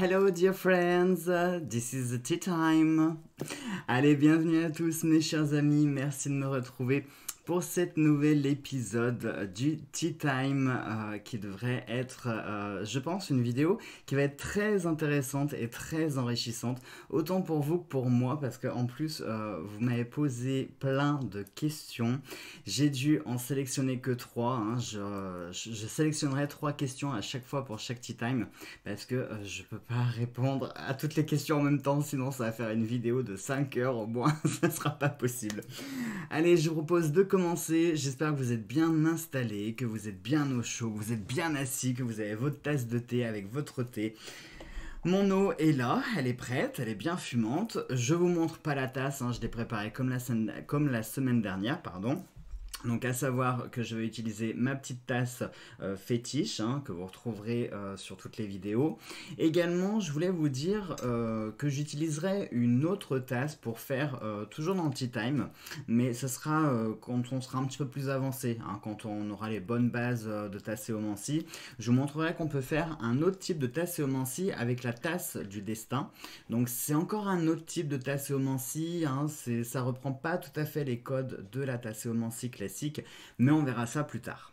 Hello dear friends, this is tea time. Allez, bienvenue à tous mes chers amis, merci de me retrouver pour cette nouvel épisode du Tea Time euh, qui devrait être, euh, je pense, une vidéo qui va être très intéressante et très enrichissante, autant pour vous que pour moi, parce qu'en plus, euh, vous m'avez posé plein de questions. J'ai dû en sélectionner que trois. Hein. Je, sélectionnerai trois questions à chaque fois pour chaque Tea Time, parce que je peux pas répondre à toutes les questions en même temps, sinon ça va faire une vidéo de 5 heures au moins, ça sera pas possible. Allez, je vous propose deux commencer. J'espère que vous êtes bien installés, que vous êtes bien au chaud, que vous êtes bien assis, que vous avez votre tasse de thé avec votre thé. Mon eau est là, elle est prête, elle est bien fumante. Je vous montre pas la tasse, hein, je l'ai préparée comme la, comme la semaine dernière, pardon. Donc à savoir que je vais utiliser ma petite tasse euh, fétiche hein, que vous retrouverez euh, sur toutes les vidéos. Également je voulais vous dire euh, que j'utiliserai une autre tasse pour faire toujours dans le time mais ce sera quand on sera un petit peu plus avancé, hein, quand on aura les bonnes bases de tasséomancie. Je vous montrerai qu'on peut faire un autre type de tasséomancie avec la tasse du destin. Donc c'est encore un autre type de tasséomancie, ça hein, ça reprend pas tout à fait les codes de la tasséomancie classique mais on verra ça plus tard.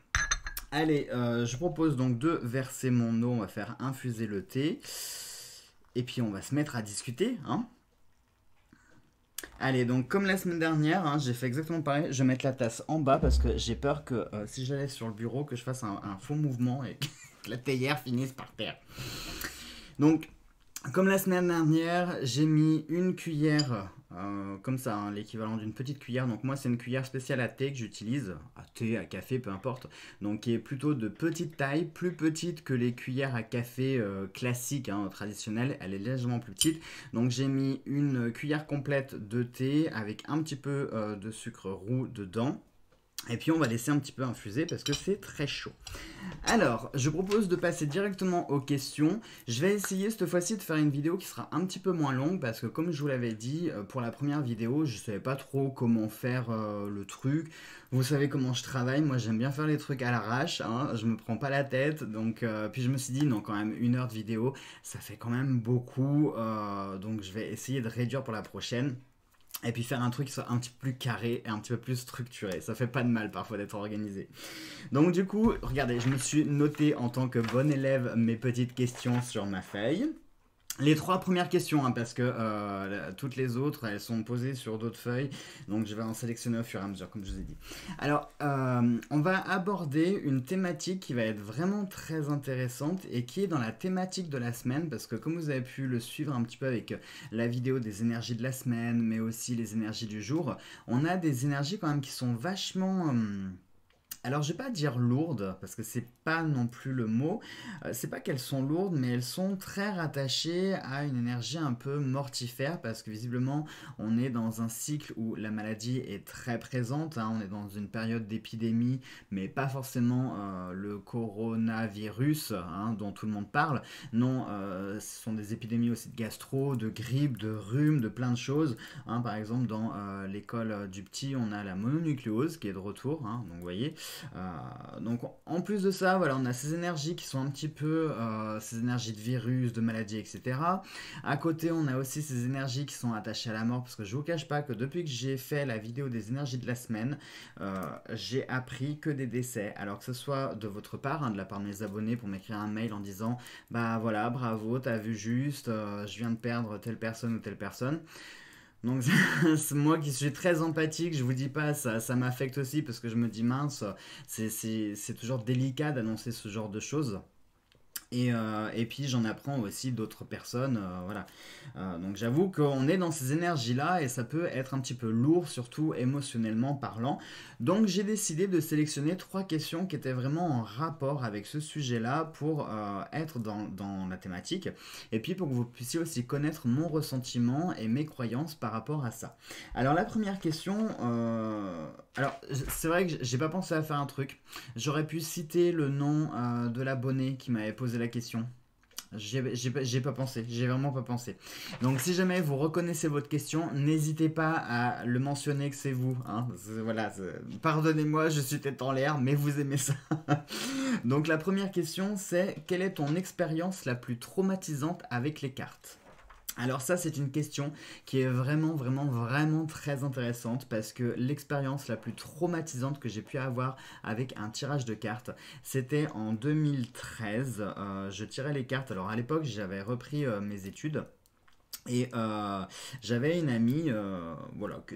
Allez, euh, je propose donc de verser mon eau, on va faire infuser le thé, et puis on va se mettre à discuter, hein. Allez, donc comme la semaine dernière, hein, j'ai fait exactement pareil. Je vais mettre la tasse en bas parce que j'ai peur que euh, si j'allais sur le bureau, que je fasse un, un faux mouvement et que la théière finisse par terre. Donc, comme la semaine dernière, j'ai mis une cuillère euh, comme ça, hein, l'équivalent d'une petite cuillère. Donc moi, c'est une cuillère spéciale à thé que j'utilise, à thé, à café, peu importe. Donc qui est plutôt de petite taille, plus petite que les cuillères à café euh, classiques, hein, traditionnelles. Elle est légèrement plus petite. Donc j'ai mis une cuillère complète de thé avec un petit peu euh, de sucre roux dedans. Et puis on va laisser un petit peu infuser parce que c'est très chaud. Alors, je propose de passer directement aux questions. Je vais essayer cette fois-ci de faire une vidéo qui sera un petit peu moins longue parce que comme je vous l'avais dit, euh, pour la première vidéo, je ne savais pas trop comment faire euh, le truc. Vous savez comment je travaille, moi j'aime bien faire les trucs à l'arrache, hein. je me prends pas la tête. Donc, euh, puis je me suis dit, non quand même, une heure de vidéo, ça fait quand même beaucoup. donc je vais essayer de réduire pour la prochaine et puis faire un truc qui soit un petit peu plus carré et un petit peu plus structuré. Ça fait pas de mal parfois d'être organisé. Donc du coup, regardez, je me suis noté en tant que bon élève mes petites questions sur ma feuille. Les trois premières questions, hein, parce que euh, toutes les autres, elles sont posées sur d'autres feuilles, donc je vais en sélectionner au fur et à mesure, comme je vous ai dit. Alors, euh, on va aborder une thématique qui va être vraiment très intéressante et qui est dans la thématique de la semaine, parce que comme vous avez pu le suivre un petit peu avec euh, la vidéo des énergies de la semaine, mais aussi les énergies du jour, on a des énergies quand même qui sont vachement... Hum, alors je vais pas dire lourdes parce que c'est pas non plus le mot. Euh, c'est pas qu'elles sont lourdes, mais elles sont très rattachées à une énergie un peu mortifère parce que visiblement on est dans un cycle où la maladie est très présente. Hein. On est dans une période d'épidémie, mais pas forcément euh, le coronavirus hein, dont tout le monde parle. Non, euh, ce sont des épidémies aussi de gastro, de grippe, de rhume, de plein de choses. Hein. Par exemple, dans l'école du petit, on a la mononucléose qui est de retour. donc vous voyez. Euh, donc en plus de ça, voilà, on a ces énergies qui sont un petit peu euh, ces énergies de virus, de maladies, etc. À côté, on a aussi ces énergies qui sont attachées à la mort, parce que je vous cache pas que depuis que j'ai fait la vidéo des énergies de la semaine, euh, j'ai appris que des décès. Alors que ce soit de votre part, hein, de la part de mes abonnés, pour m'écrire un mail en disant, bah voilà, bravo, t'as vu juste, je viens de perdre telle personne ou telle personne. Donc moi qui suis très empathique, je vous dis pas, ça, ça m'affecte aussi parce que je me dis mince, c'est toujours délicat d'annoncer ce genre de choses. Euh, et, puis j'en apprends aussi d'autres personnes, euh, voilà. Euh, donc j'avoue qu'on est dans ces énergies-là et ça peut être un petit peu lourd, surtout émotionnellement parlant. Donc j'ai décidé de sélectionner trois questions qui étaient vraiment en rapport avec ce sujet-là pour être dans, dans, la thématique et puis pour que vous puissiez aussi connaître mon ressentiment et mes croyances par rapport à ça. Alors la première question alors, c'est vrai que j'ai pas pensé à faire un truc. J'aurais pu citer le nom euh, de l'abonné qui m'avait posé la question. J'ai pas pensé, j'ai vraiment pas pensé. Donc si jamais vous reconnaissez votre question, n'hésitez pas à le mentionner que c'est vous. Hein. Voilà, pardonnez-moi, je suis tête en l'air, mais vous aimez ça. Donc la première question c'est quelle est ton expérience la plus traumatisante avec les cartes alors ça, c'est une question qui est vraiment, vraiment, vraiment très intéressante parce que l'expérience la plus traumatisante que j'ai pu avoir avec un tirage de cartes, c'était en 2013. Euh, je tirais les cartes. Alors à l'époque, j'avais repris euh, mes études. Et euh, j'avais une amie, voilà, que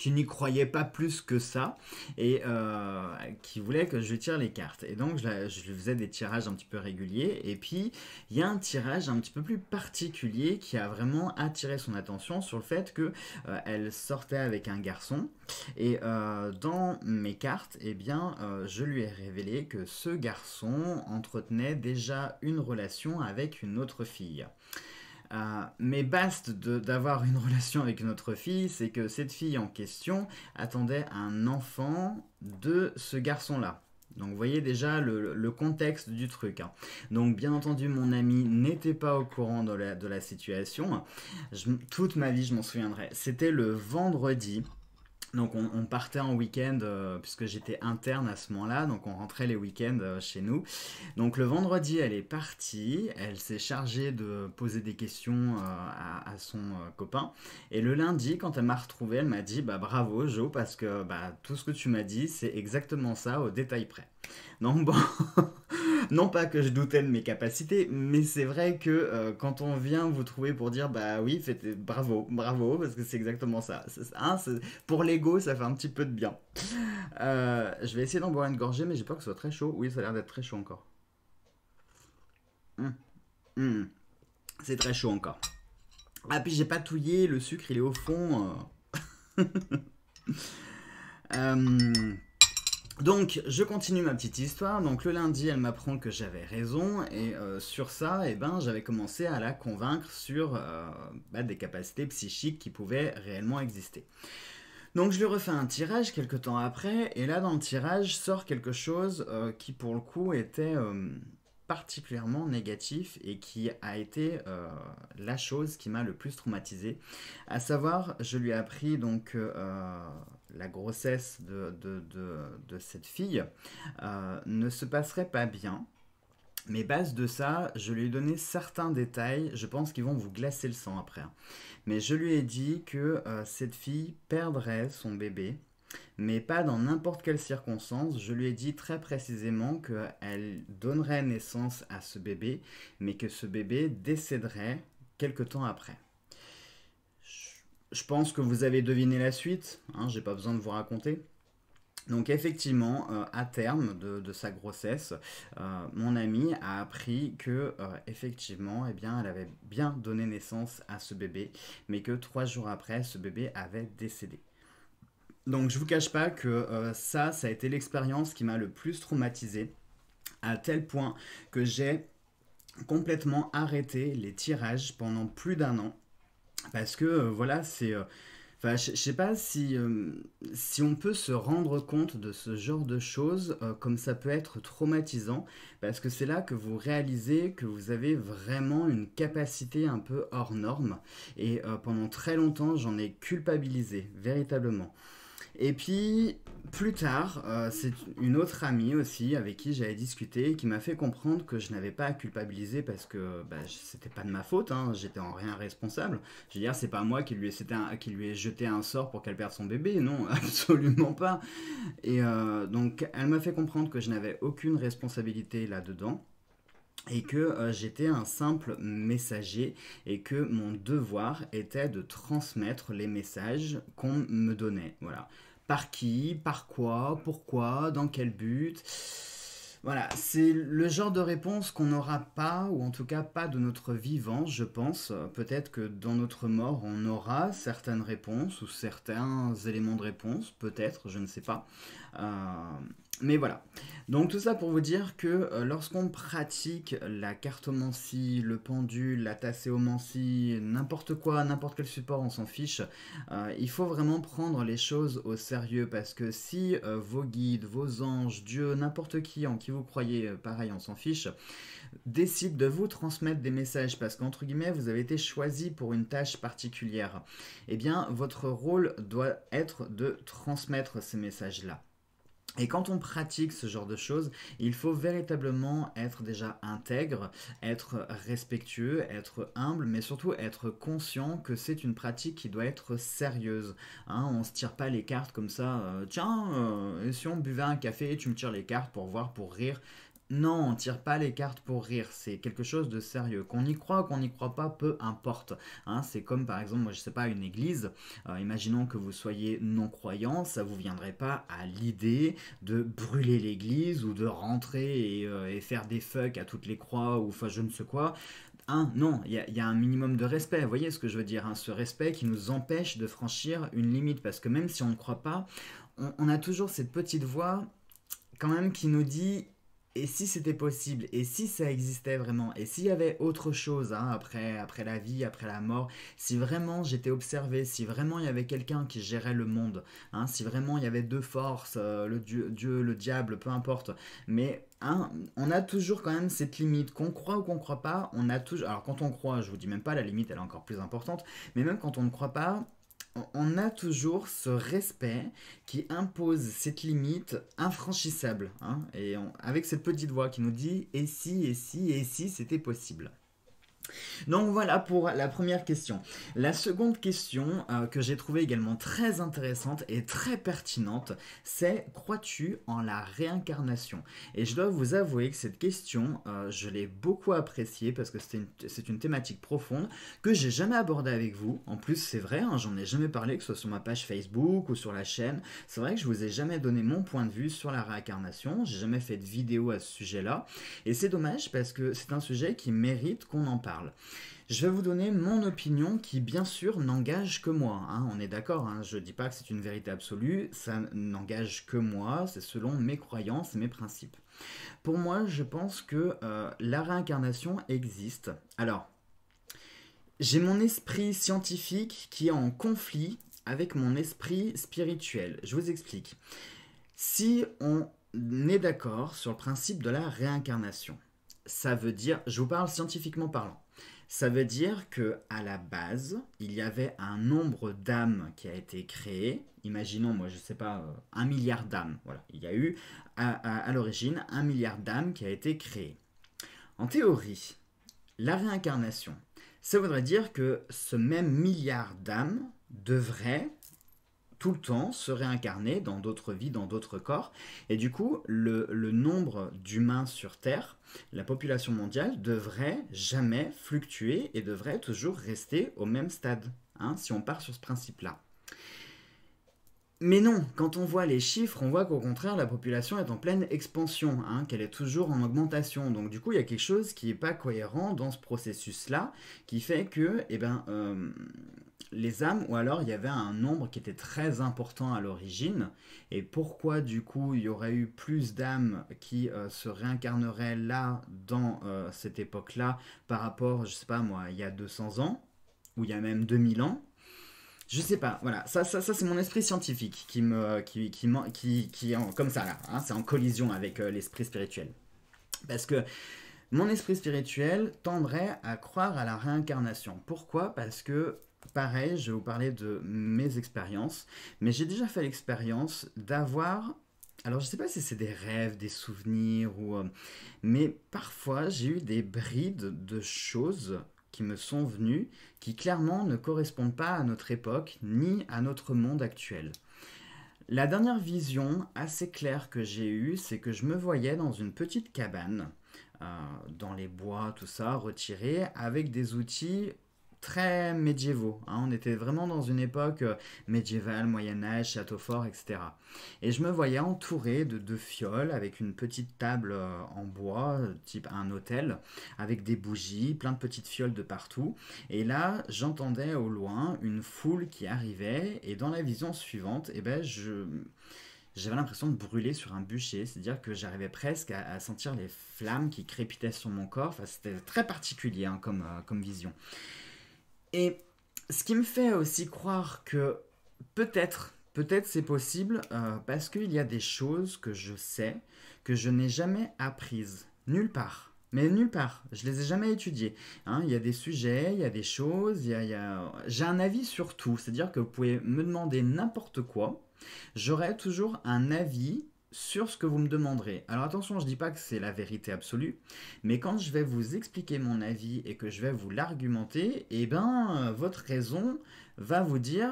qui n'y croyait pas plus que ça et euh, qui voulait que je tire les cartes. Et donc, je, lui faisais des tirages un petit peu réguliers. Et puis, il y a un tirage un petit peu plus particulier qui a vraiment attiré son attention sur le fait que euh, elle sortait avec un garçon. Et euh, dans mes cartes, eh bien, je lui ai révélé que ce garçon entretenait déjà une relation avec une autre fille. Euh, mais baste d'avoir une relation avec notre fille, c'est que cette fille en question attendait un enfant de ce garçon-là. Donc vous voyez déjà le, contexte du truc. Hein. Donc bien entendu mon ami n'était pas au courant de la, situation. toute ma vie je m'en souviendrai. C'était le vendredi. Donc on, partait en week-end euh, puisque j'étais interne à ce moment-là, donc on rentrait les week-ends euh, chez nous. Donc le vendredi, elle est partie, elle s'est chargée de poser des questions euh, à, son copain. Et le lundi, quand elle m'a retrouvé, elle m'a dit bah bravo Jo parce que bah tout ce que tu m'as dit, c'est exactement ça au détail près. Donc bon. non pas que je doutais de mes capacités, mais c'est vrai que euh, quand on vient vous trouver pour dire bah oui, faites, bravo, bravo, parce que c'est exactement ça. Hein, pour l'ego, ça fait un petit peu de bien. Euh, je vais essayer d'en boire une gorgée, mais j'ai peur que ce soit très chaud. Oui, ça a l'air d'être très chaud encore. Hum, hum, c'est très chaud encore. Ah, puis j'ai pas touillé, le sucre il est au fond. Euh. Donc, je continue ma petite histoire. Donc, le lundi, elle m'apprend que j'avais raison. Et euh, sur ça, eh ben, j'avais commencé à la convaincre sur euh, bah, des capacités psychiques qui pouvaient réellement exister. Donc, je lui refais un tirage quelques temps après. Et là, dans le tirage, sort quelque chose euh, qui, pour le coup, était particulièrement négatif et qui a été la chose qui m'a le plus traumatisé. À savoir, je lui ai appris donc la grossesse de, cette fille euh, ne se passerait pas bien. Mais base de ça, je lui ai donné certains détails, je pense qu'ils vont vous glacer le sang après. Hein. Mais je lui ai dit que euh, cette fille perdrait son bébé, mais pas dans n'importe quelle circonstance. Je lui ai dit très précisément qu'elle donnerait naissance à ce bébé, mais que ce bébé décéderait quelque temps après je pense que vous avez deviné la suite, je hein, j'ai pas besoin de vous raconter. Donc effectivement, euh, à terme de, sa grossesse, euh, mon amie a appris que euh, effectivement, eh bien, elle avait bien donné naissance à ce bébé, mais que trois jours après, ce bébé avait décédé. Donc je vous cache pas que ça, ça a été l'expérience qui m'a le plus traumatisé, à tel point que j'ai complètement arrêté les tirages pendant plus d'un an parce que, euh, voilà, c'est... Euh, enfin, je sais pas si, euh, si on peut se rendre compte de ce genre de choses comme ça peut être traumatisant, parce que c'est là que vous réalisez que vous avez vraiment une capacité un peu hors norme. Et pendant très longtemps, j'en ai culpabilisé, véritablement. Et puis, plus tard, euh, c'est une autre amie aussi avec qui j'avais discuté qui m'a fait comprendre que je n'avais pas à culpabiliser parce que bah, c'était pas de ma faute, hein, j'étais en rien responsable. Je veux dire, c'est pas moi qui lui, ai, qui lui jeté un sort pour qu'elle perde son bébé, non, absolument pas. Et euh, donc, elle m'a fait comprendre que je n'avais aucune responsabilité là-dedans et que euh, j'étais un simple messager et que mon devoir était de transmettre les messages qu'on me donnait. Voilà. Par qui Par quoi Pourquoi Dans quel but Voilà, c'est le genre de réponse qu'on n'aura pas, ou en tout cas pas de notre vivant, je pense. Peut-être que dans notre mort, on aura certaines réponses ou certains éléments de réponse, peut-être, je ne sais pas. Euh... Mais voilà. Donc tout ça pour vous dire que euh, lorsqu'on pratique la cartomancie, le pendule, la tasséomancie, n'importe quoi, n'importe quel support, on s'en fiche, euh, il faut vraiment prendre les choses au sérieux parce que si euh, vos guides, vos anges, Dieu, n'importe qui en qui vous croyez, pareil, on s'en fiche, décide de vous transmettre des messages parce qu'entre guillemets vous avez été choisi pour une tâche particulière, eh bien votre rôle doit être de transmettre ces messages-là. Et quand on pratique ce genre de choses, il faut véritablement être déjà intègre, être respectueux, être humble, mais surtout être conscient que c'est une pratique qui doit être sérieuse. On hein, on se tire pas les cartes comme ça, euh, tiens, euh, si on buvait un café, tu me tires les cartes pour voir, pour rire. Non, on tire pas les cartes pour rire, c'est quelque chose de sérieux. Qu'on y croit, qu'on n'y croit pas, peu importe. Hein. c'est comme par exemple, moi je sais pas, une église. Euh, imaginons que vous soyez non-croyant, ça vous viendrait pas à l'idée de brûler l'église ou de rentrer et, euh, faire des fucks à toutes les croix ou enfin je ne sais quoi. Hein, non, il y, a un minimum de respect, vous voyez ce que je veux dire, hein. ce respect qui nous empêche de franchir une limite, parce que même si on ne croit pas, on a toujours cette petite voix quand même qui nous dit et si c'était possible, et si ça existait vraiment, et s'il y avait autre chose hein, après, après la vie, après la mort, si vraiment j'étais observé, si vraiment il y avait quelqu'un qui gérait le monde, hein, si vraiment il y avait deux forces, euh, le dieu, le diable, peu importe, mais hein, on a toujours quand même cette limite, qu'on croit ou qu'on croit pas, on a toujours... Alors quand on croit, je vous dis même pas, la limite elle est encore plus importante, mais même quand on ne croit pas, on a toujours ce respect qui impose cette limite infranchissable. Hein. et avec cette petite voix qui nous dit et si, et si, et si c'était possible. Donc voilà pour la première question. La seconde question euh, que j'ai trouvée également très intéressante et très pertinente, c'est crois-tu en la réincarnation Et je dois vous avouer que cette question, euh, je l'ai beaucoup appréciée parce que c'est une, thématique profonde que j'ai jamais abordée avec vous. En plus, c'est vrai, hein, j'en ai jamais parlé, que ce soit sur ma page Facebook ou sur la chaîne. C'est vrai que je vous ai jamais donné mon point de vue sur la réincarnation. J'ai jamais fait de vidéo à ce sujet-là. Et c'est dommage parce que c'est un sujet qui mérite qu'on en parle. Je vais vous donner mon opinion qui, bien sûr, n'engage que moi. Hein. on est d'accord, hein. je ne dis pas que c'est une vérité absolue, ça n'engage que moi, c'est selon mes croyances et mes principes. Pour moi, je pense que euh, la réincarnation existe. Alors, j'ai mon esprit scientifique qui est en conflit avec mon esprit spirituel. Je vous explique. Si on est d'accord sur le principe de la réincarnation, ça veut dire, je vous parle scientifiquement parlant, ça veut dire que à la base, il y avait un nombre d'âmes qui a été créé. Imaginons, moi, je ne sais pas, euh, un milliard d'âmes. Voilà, il y a eu à, à l'origine un milliard d'âmes qui a été créé. En théorie, la réincarnation, ça voudrait dire que ce même milliard d'âmes devrait tout le temps, se réincarner dans d'autres vies, dans d'autres corps. Et du coup, le, nombre d'humains sur Terre, la population mondiale, devrait jamais fluctuer et devrait toujours rester au même stade, hein, si on part sur ce principe-là. Mais non, quand on voit les chiffres, on voit qu'au contraire, la population est en pleine expansion, hein, qu'elle est toujours en augmentation. Donc du coup, il y a quelque chose qui n'est pas cohérent dans ce processus-là, qui fait que, eh ben, euh, les âmes, ou alors il y avait un nombre qui était très important à l'origine, et pourquoi du coup il y aurait eu plus d'âmes qui euh, se réincarneraient là, dans euh, cette époque-là, par rapport, je sais pas moi, il y a 200 ans, ou il y a même 2000 ans je sais pas, voilà, ça, ça, c'est mon esprit scientifique qui me, qui, qui, qui, qui en, comme ça là, hein. c'est en collision avec euh, l'esprit spirituel. Parce que mon esprit spirituel tendrait à croire à la réincarnation. Pourquoi Parce que pareil, je vais vous parler de mes expériences, mais j'ai déjà fait l'expérience d'avoir alors, je ne sais pas si c'est des rêves, des souvenirs, ou, euh, mais parfois j'ai eu des brides de choses qui me sont venues qui clairement ne correspondent pas à notre époque ni à notre monde actuel. La dernière vision assez claire que j'ai eue, c'est que je me voyais dans une petite cabane, euh, dans les bois, tout ça, retiré, avec des outils très médiévaux. Hein. On était vraiment dans une époque euh, médiévale, Moyen-Âge, château fort, etc. Et je me voyais entouré de deux fioles avec une petite table euh, en bois, euh, type un hôtel, avec des bougies, plein de petites fioles de partout. Et là, j'entendais au loin une foule qui arrivait, et dans la vision suivante, eh ben, je j'avais l'impression de brûler sur un bûcher, c'est-à-dire que j'arrivais presque à, sentir les flammes qui crépitaient sur mon corps. Enfin, c'était très particulier hein, comme, comme vision. Et ce qui me fait aussi croire que peut-être, peut-être c'est possible, euh, parce qu'il y a des choses que je sais, que je n'ai jamais apprises, nulle part. Mais nulle part, je les ai jamais étudiées. Hein. il y a des sujets, il y a des choses, il y j'ai un avis sur tout. C'est-à-dire que vous pouvez me demander n'importe quoi, j'aurai toujours un avis sur ce que vous me demanderez. Alors attention, je ne dis pas que c'est la vérité absolue, mais quand je vais vous expliquer mon avis et que je vais vous l'argumenter, eh bien, euh, votre raison va vous dire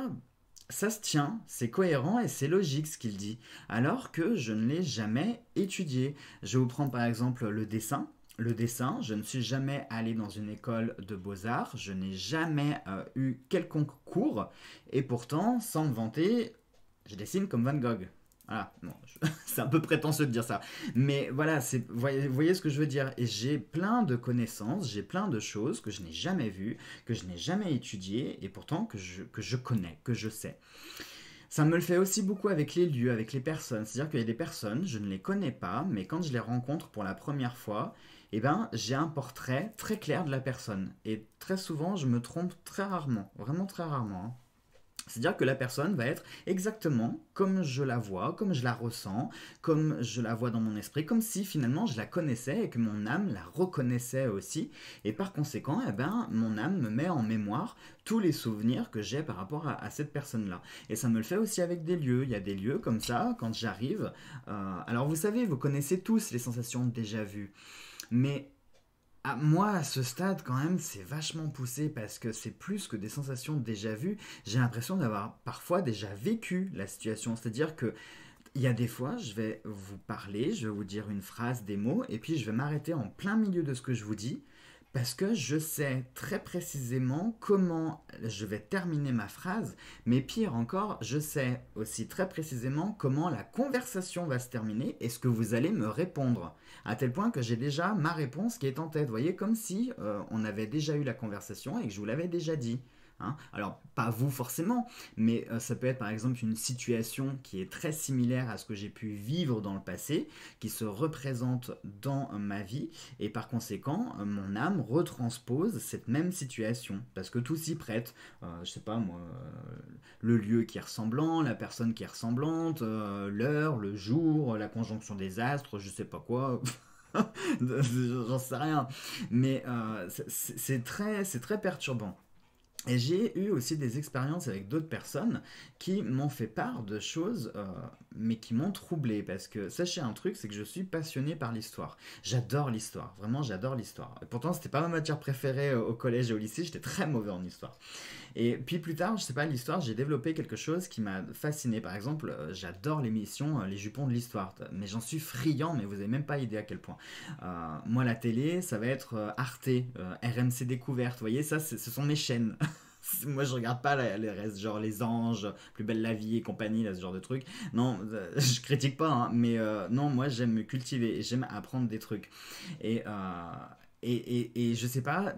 ça se tient, c'est cohérent et c'est logique ce qu'il dit, alors que je ne l'ai jamais étudié. Je vous prends par exemple le dessin. Le dessin, je ne suis jamais allé dans une école de beaux-arts, je n'ai jamais euh, eu quelconque cours, et pourtant, sans me vanter, je dessine comme Van Gogh. Voilà, ah, c'est un peu prétentieux de dire ça. Mais voilà, vous voyez, ce que je veux dire. Et j'ai plein de connaissances, j'ai plein de choses que je n'ai jamais vues, que je n'ai jamais étudiées, et pourtant que je, connais, que je sais. Ça me le fait aussi beaucoup avec les lieux, avec les personnes. C'est-à-dire qu'il y a des personnes, je ne les connais pas, mais quand je les rencontre pour la première fois, eh ben, j'ai un portrait très clair de la personne. Et très souvent, je me trompe très rarement, vraiment très rarement. Hein. C'est-à-dire que la personne va être exactement comme je la vois, comme je la ressens, comme je la vois dans mon esprit, comme si finalement je la connaissais et que mon âme la reconnaissait aussi. Et par conséquent, eh ben, mon âme me met en mémoire tous les souvenirs que j'ai par rapport à, cette personne-là. Et ça me le fait aussi avec des lieux. Il y a des lieux comme ça, quand j'arrive. Euh, alors vous savez, vous connaissez tous les sensations déjà vues. Mais ah, moi, à ce stade, quand même, c'est vachement poussé parce que c'est plus que des sensations déjà vues. J'ai l'impression d'avoir parfois déjà vécu la situation. C'est-à-dire que il y a des fois, je vais vous parler, je vais vous dire une phrase, des mots, et puis je vais m'arrêter en plein milieu de ce que je vous dis parce que je sais très précisément comment je vais terminer ma phrase, mais pire encore, je sais aussi très précisément comment la conversation va se terminer et ce que vous allez me répondre. À tel point que j'ai déjà ma réponse qui est en tête. Vous voyez, comme si euh, on avait déjà eu la conversation et que je vous l'avais déjà dit. Hein. Alors, pas vous forcément, mais euh, ça peut être par exemple une situation qui est très similaire à ce que j'ai pu vivre dans le passé, qui se représente dans euh, ma vie, et par conséquent, euh, mon âme retranspose cette même situation, parce que tout s'y prête. je sais pas moi, le lieu qui est ressemblant, la personne qui est ressemblante, l'heure, le jour, la conjonction des astres, je sais pas quoi. J'en sais rien. Mais c'est très, très perturbant. Et j'ai eu aussi des expériences avec d'autres personnes qui m'ont fait part de choses euh, mais qui m'ont troublé parce que sachez un truc, c'est que je suis passionné par l'histoire. J'adore l'histoire, vraiment j'adore l'histoire. pourtant, c'était pas ma matière préférée euh, au collège et au lycée, j'étais très mauvais en histoire. Et puis plus tard, je sais pas, l'histoire, j'ai développé quelque chose qui m'a fasciné. Par exemple, euh, j'adore l'émission euh, Les Jupons de l'Histoire, mais j'en suis friand, mais vous avez même pas idée à quel point. moi, la télé, ça va être Arte, RMC Découverte, vous voyez, ça, ce sont mes chaînes. moi je regarde pas les genre les anges plus belle la vie et compagnie là ce genre de trucs non euh, je critique pas hein, mais euh, non moi j'aime me cultiver et j'aime apprendre des trucs et, euh, et, et, et je sais pas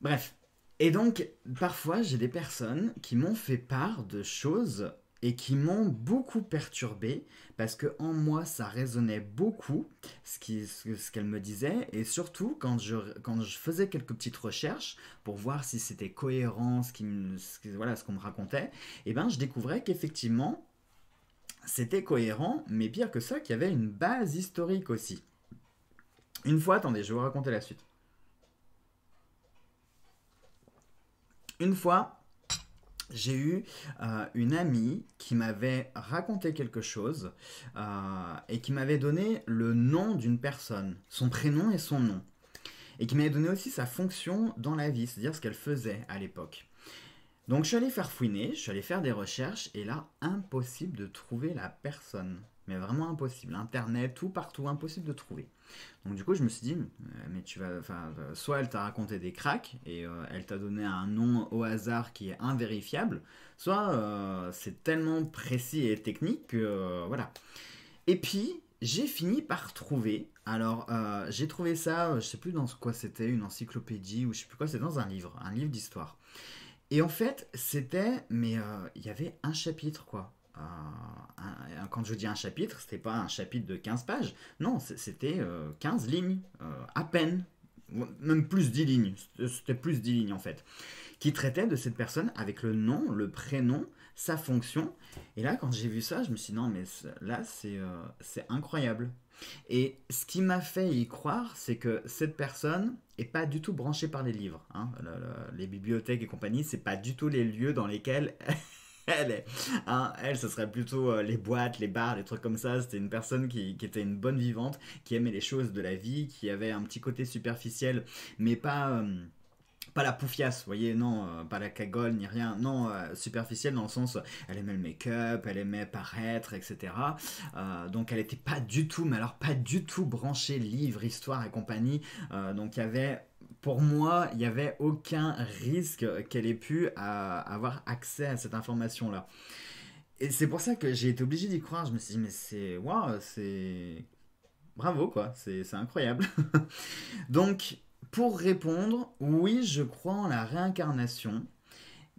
bref et donc parfois j'ai des personnes qui m'ont fait part de choses et qui m'ont beaucoup perturbé parce que en moi ça résonnait beaucoup ce qu'elle me disait et surtout quand je, faisais quelques petites recherches pour voir si c'était cohérent ce qu'on me racontait et eh ben je découvrais qu'effectivement c'était cohérent mais pire que ça qu'il y avait une base historique aussi une fois attendez je vais vous raconter la suite une fois j'ai eu euh, une amie qui m'avait raconté quelque chose euh, et qui m'avait donné le nom d'une personne, son prénom et son nom. Et qui m'avait donné aussi sa fonction dans la vie, c'est-à-dire ce qu'elle faisait à l'époque. Donc je suis allé faire fouiner, je suis allé faire des recherches et là, impossible de trouver la personne mais vraiment impossible. Internet, tout partout, impossible de trouver. Donc du coup, je me suis dit, euh, mais tu vas, euh, soit elle t'a raconté des cracks et euh, elle t'a donné un nom au hasard qui est invérifiable, soit c'est tellement précis et technique que voilà. Et puis j'ai fini par trouver. Alors j'ai trouvé ça, je sais plus dans quoi c'était, une encyclopédie ou je sais plus quoi, c'est dans un livre, un livre d'histoire. Et en fait, c'était, mais il y avait un chapitre quoi quand je dis un chapitre, c'était pas un chapitre de 15 pages, non, c'était 15 euh, lignes, euh, à peine, même plus 10 lignes, c'était plus 10 lignes en fait, qui traitait de cette personne avec le nom, le prénom, sa fonction. Et là, quand j'ai vu ça, je me suis dit, non, mais là, c'est euh, c'est incroyable. Et ce qui m'a fait y croire, c'est que cette personne est pas du tout branchée par les livres. Hein. les bibliothèques et compagnie, c'est pas du tout les lieux dans lesquels elle, hein, elle, ce serait plutôt euh, les boîtes, les bars, les trucs comme ça. C'était une personne qui, était une bonne vivante, qui aimait les choses de la vie, qui avait un petit côté superficiel, mais pas. Euh, pas la poufiasse, vous voyez, non, euh, pas la cagole ni rien, non, superficiel dans le sens, elle aimait le make-up, elle aimait paraître, etc. donc elle n'était pas du tout, mais alors pas du tout branchée livre, histoire et compagnie. donc il y avait pour moi, il n'y avait aucun risque qu'elle ait pu euh, avoir accès à cette information-là. Et c'est pour ça que j'ai été obligé d'y croire. Je me suis dit, mais c'est. Waouh, c'est. Bravo, quoi. C'est incroyable. Donc, pour répondre, oui, je crois en la réincarnation.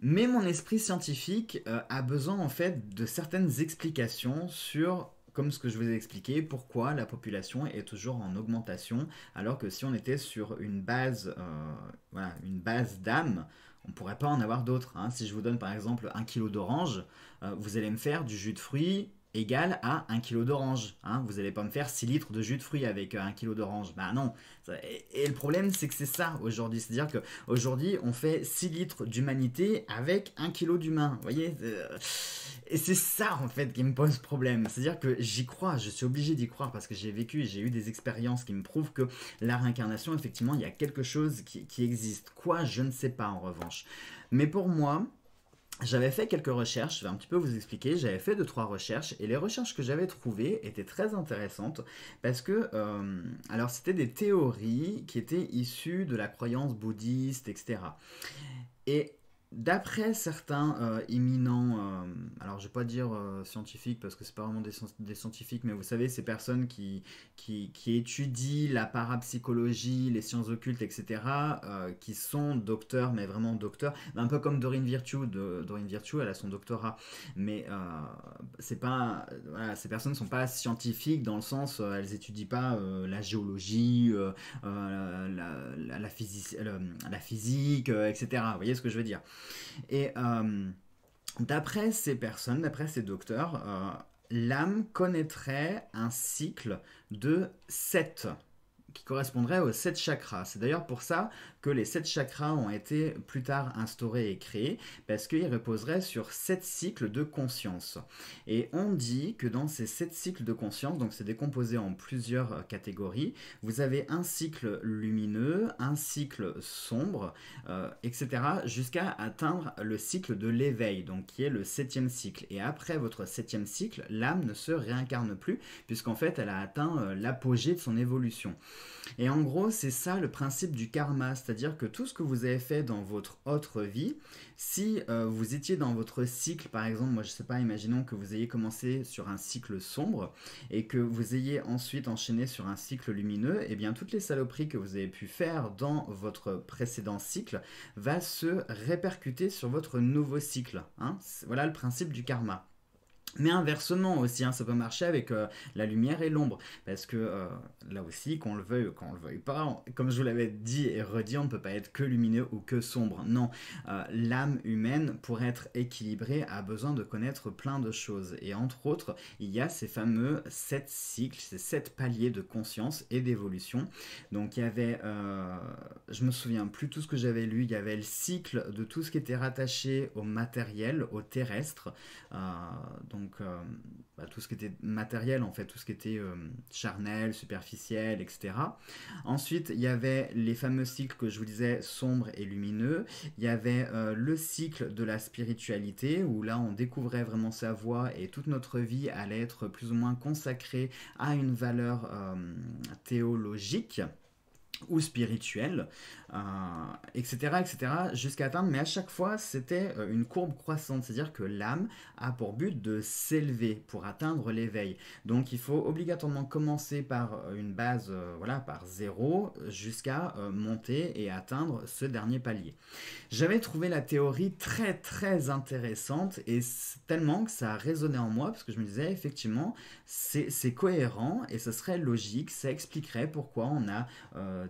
Mais mon esprit scientifique euh, a besoin en fait de certaines explications sur comme ce que je vous ai expliqué, pourquoi la population est toujours en augmentation, alors que si on était sur une base, euh, une base d'âme, on ne pourrait pas en avoir d'autres. Hein. Si je vous donne par exemple un kilo d'orange, euh, vous allez me faire du jus de fruits, Égal à 1 kg d'orange. Hein. Vous n'allez pas me faire 6 litres de jus de fruits avec 1 euh, kg d'orange. Bah non. Et, le problème, c'est que c'est ça aujourd'hui. C'est-à-dire qu'aujourd'hui, on fait 6 litres d'humanité avec 1 kg d'humain. Vous voyez euh, Et c'est ça, en fait, qui me pose problème. C'est-à-dire que j'y crois, je suis obligé d'y croire parce que j'ai vécu et j'ai eu des expériences qui me prouvent que la réincarnation, effectivement, il y a quelque chose qui, qui existe. Quoi, je ne sais pas en revanche. Mais pour moi, j'avais fait quelques recherches, je vais un petit peu vous expliquer, j'avais fait deux trois recherches et les recherches que j'avais trouvées étaient très intéressantes parce que euh, alors c'était des théories qui étaient issues de la croyance bouddhiste, etc. Et d'après certains imminents, euh, euh, alors je ne vais pas dire euh, scientifiques parce que n'est pas vraiment des, scientifiques, mais vous savez, ces personnes qui, étudient la parapsychologie, les sciences occultes, etc., qui sont docteurs, mais vraiment docteurs, un peu comme Dorine Virtue, Dorine Virtue, elle a son doctorat, mais c'est pas, ces personnes ne sont pas scientifiques dans le sens, elles n'étudient pas la géologie, la, physique, etc., vous voyez ce que je veux dire et euh, d'après ces personnes, d'après ces docteurs, euh, l'âme connaîtrait un cycle de 7 qui correspondrait aux sept chakras. C'est d'ailleurs pour ça les sept chakras ont été plus tard instaurés et créés, parce qu'ils reposeraient sur sept cycles de conscience. Et on dit que dans ces sept cycles de conscience, donc c'est décomposé en plusieurs euh, catégories, vous avez un cycle lumineux, un cycle sombre, euh, etc., jusqu'à atteindre le cycle de l'éveil, donc qui est le septième cycle. Et après votre septième cycle, l'âme ne se réincarne plus, puisqu'en fait elle a atteint euh, l'apogée de son évolution. Et en gros, c'est ça le principe du karma, c'est-à-dire c'est-à-dire que tout ce que vous avez fait dans votre autre vie, si euh, vous étiez dans votre cycle, par exemple, moi je sais pas, imaginons que vous ayez commencé sur un cycle sombre et que vous ayez ensuite enchaîné sur un cycle lumineux, et eh bien toutes les saloperies que vous avez pu faire dans votre précédent cycle va se répercuter sur votre nouveau cycle. Hein. voilà le principe du karma. Mais inversement aussi, hein, ça peut marcher avec euh, la lumière et l'ombre. Parce que euh, là aussi, qu'on le veuille ou qu'on le veuille pas, comme je vous l'avais dit et redit, on ne peut pas être que lumineux ou que sombre. Non, euh, l'âme humaine, pour être équilibrée, a besoin de connaître plein de choses. Et entre autres, il y a ces fameux sept cycles, ces sept paliers de conscience et d'évolution. Donc il y avait, je me souviens plus tout ce que j'avais lu, il y avait le cycle de tout ce qui était rattaché au matériel, au terrestre. donc donc euh, bah, tout ce qui était matériel en fait, tout ce qui était euh, charnel, superficiel, etc. Ensuite, il y avait les fameux cycles que je vous disais sombres et lumineux. Il y avait euh, le cycle de la spiritualité où là on découvrait vraiment sa voie et toute notre vie allait être plus ou moins consacrée à une valeur théologique ou spirituelle etc., euh, etc., jusqu'à atteindre, mais à chaque fois, c'était euh, une courbe croissante, c'est-à-dire que l'âme a pour but de s'élever pour atteindre l'éveil. Donc il faut obligatoirement commencer par euh, une base, voilà, par zéro, jusqu'à monter et atteindre ce dernier palier. J'avais trouvé la théorie très très intéressante et tellement que ça a résonné en moi, parce que je me disais, effectivement, c'est cohérent et ce serait logique, ça expliquerait pourquoi on a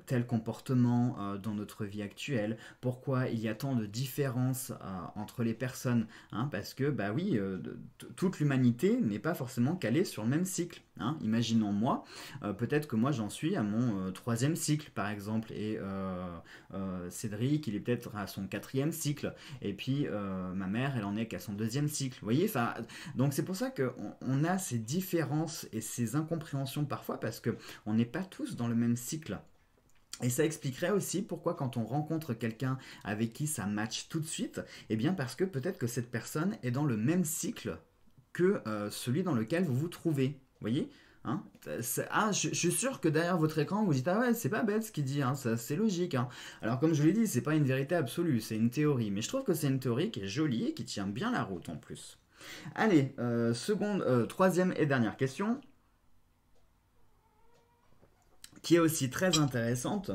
tel comportement dans notre vie actuelle, pourquoi il y a tant de différences euh, entre les personnes, hein, parce que bah oui, euh, toute l'humanité n'est pas forcément calée sur le même cycle. Hein. imaginons moi, euh, peut-être que moi j'en suis à mon troisième cycle par exemple, et Cédric il est peut-être à son quatrième cycle, et puis ma mère elle en est qu'à son deuxième cycle. voyez, donc c'est pour ça qu'on on a ces différences et ces incompréhensions parfois parce que on n'est pas tous dans le même cycle. Et ça expliquerait aussi pourquoi quand on rencontre quelqu'un avec qui ça match tout de suite, eh bien parce que peut-être que cette personne est dans le même cycle que euh, celui dans lequel vous vous trouvez. Vous voyez hein ah, je, suis sûr que derrière votre écran, vous dites Ah ouais, c'est pas bête ce qu'il dit, hein, c'est logique. Hein. Alors, comme je vous l'ai dit, c'est pas une vérité absolue, c'est une théorie. Mais je trouve que c'est une théorie qui est jolie et qui tient bien la route en plus. Allez, euh, seconde, euh, troisième et dernière question qui est aussi très intéressante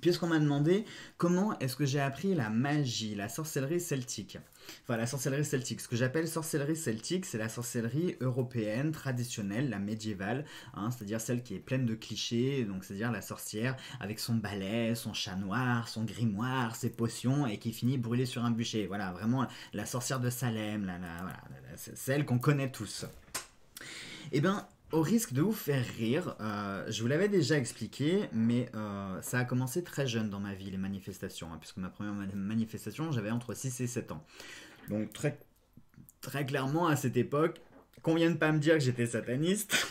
puisqu'on m'a demandé comment est-ce que j'ai appris la magie, la sorcellerie celtique. Enfin, la sorcellerie celtique. Ce que j'appelle sorcellerie celtique, c'est la sorcellerie européenne, traditionnelle, la médiévale, hein, c'est-à-dire celle qui est pleine de clichés, donc c'est-à-dire la sorcière avec son balai, son chat noir, son grimoire, ses potions, et qui finit brûlée sur un bûcher. Voilà, vraiment la sorcière de Salem, celle qu'on connaît tous. Eh bien, au risque de vous faire rire, euh, je vous l'avais déjà expliqué, mais euh, ça a commencé très jeune dans ma vie, les manifestations, hein, puisque ma première manifestation, j'avais entre 6 et 7 ans. Donc très, très clairement, à cette époque, qu'on vienne pas me dire que j'étais sataniste,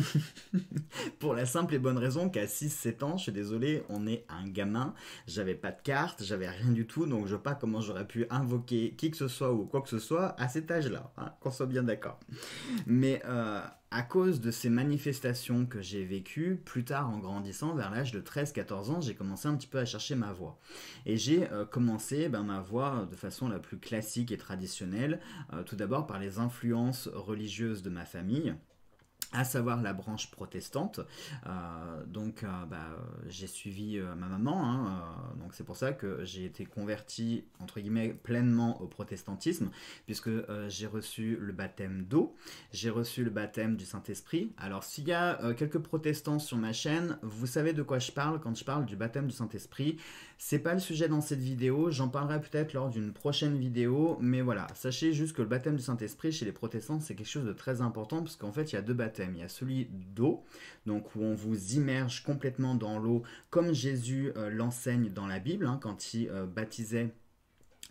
pour la simple et bonne raison qu'à 6-7 ans, je suis désolé, on est un gamin, j'avais pas de carte, j'avais rien du tout, donc je sais pas comment j'aurais pu invoquer qui que ce soit ou quoi que ce soit à cet âge-là, hein, qu'on soit bien d'accord. Mais... Euh, à cause de ces manifestations que j'ai vécues, plus tard en grandissant, vers l'âge de 13-14 ans, j'ai commencé un petit peu à chercher ma voix. Et j'ai euh, commencé ben, ma voix euh, de façon la plus classique et traditionnelle, euh, tout d'abord par les influences religieuses de ma famille à savoir la branche protestante. Euh, donc euh, bah, j'ai suivi euh, ma maman, hein, donc c'est pour ça que j'ai été converti, entre guillemets, pleinement au protestantisme, puisque j'ai reçu le baptême d'eau, j'ai reçu le baptême du Saint-Esprit. Alors s'il y a quelques protestants sur ma chaîne, vous savez de quoi je parle quand je parle du baptême du Saint-Esprit. C'est pas le sujet dans cette vidéo, j'en parlerai peut-être lors d'une prochaine vidéo, mais voilà, sachez juste que le baptême du Saint-Esprit chez les protestants, c'est quelque chose de très important, parce qu'en fait, il y a deux baptêmes. Il y a celui d'eau, donc où on vous immerge complètement dans l'eau, comme Jésus euh, l'enseigne dans la Bible, hein, quand il euh, baptisait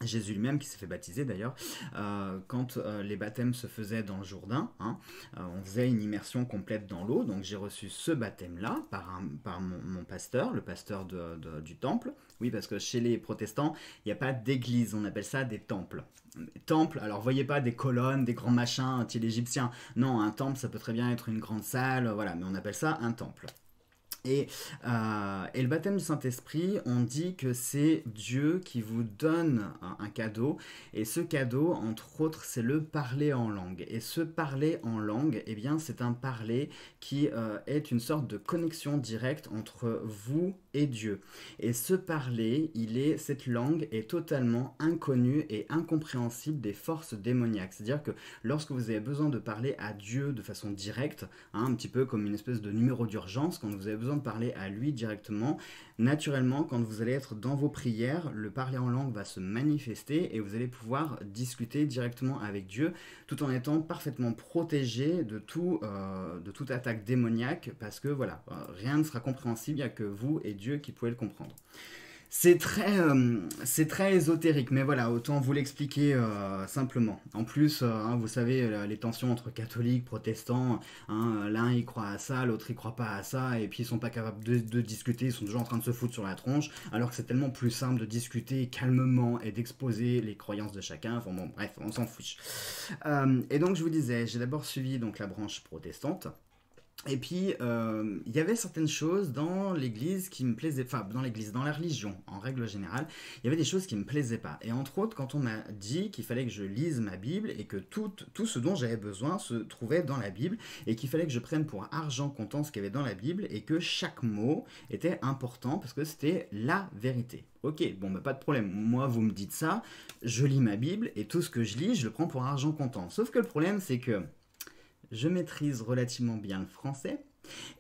Jésus lui-même qui s'est fait baptiser d'ailleurs, euh, quand euh, les baptêmes se faisaient dans le Jourdain, hein, euh, on faisait une immersion complète dans l'eau, donc j'ai reçu ce baptême-là par, mon, pasteur, le pasteur du temple, oui parce que chez les protestants, il n'y a pas d'église, on appelle ça des temples. Temple, alors voyez pas des colonnes, des grands machins, style égyptien, non, un temple ça peut très bien être une grande salle, voilà, mais on appelle ça un temple. Euh, et, le baptême du Saint-Esprit, on dit que c'est Dieu qui vous donne un, cadeau. Et ce cadeau, entre autres, c'est le parler en langue. Et ce parler en langue, eh bien, c'est un parler qui euh, est une sorte de connexion directe entre vous et Dieu. Et ce parler, il est, cette langue est totalement inconnue et incompréhensible des forces démoniaques. C'est-à-dire que lorsque vous avez besoin de parler à Dieu de façon directe, hein, un petit peu comme une espèce de numéro d'urgence, quand vous avez besoin de parler à lui directement, naturellement, quand vous allez être dans vos prières, le parler en langue va se manifester et vous allez pouvoir discuter directement avec Dieu tout en étant parfaitement protégé de, tout, euh, toute attaque démoniaque parce que voilà, euh, rien ne sera compréhensible, il n'y a que vous et Dieu qui pouvez le comprendre. Euh, c'est très, ésotérique, mais voilà, autant vous l'expliquer euh, simplement. En plus, euh, hein, vous savez, les tensions entre catholiques, protestants, hein, l'un y croit à ça, l'autre y croit pas à ça, et puis ils sont pas capables de, discuter, ils sont toujours en train de se foutre sur la tronche, alors que c'est tellement plus simple de discuter calmement et d'exposer les croyances de chacun. Enfin bon, bref, on s'en fiche. et donc je vous disais, j'ai d'abord suivi donc la branche protestante. Et puis, euh, il y avait certaines choses dans l'Église qui me plaisaient, enfin dans l'Église, dans la religion en règle générale, il y avait des choses qui me plaisaient pas. Et entre autres, quand on m'a dit qu'il fallait que je lise ma Bible et que tout, ce dont j'avais besoin se trouvait dans la Bible et qu'il fallait que je prenne pour argent comptant ce qu'il y avait dans la Bible et que chaque mot était important parce que c'était la vérité. Ok, bon, bah, pas de problème. Moi, vous me dites ça, je lis ma Bible et tout ce que je lis, je le prends pour argent comptant. Sauf que le problème, c'est que je maîtrise relativement bien le français.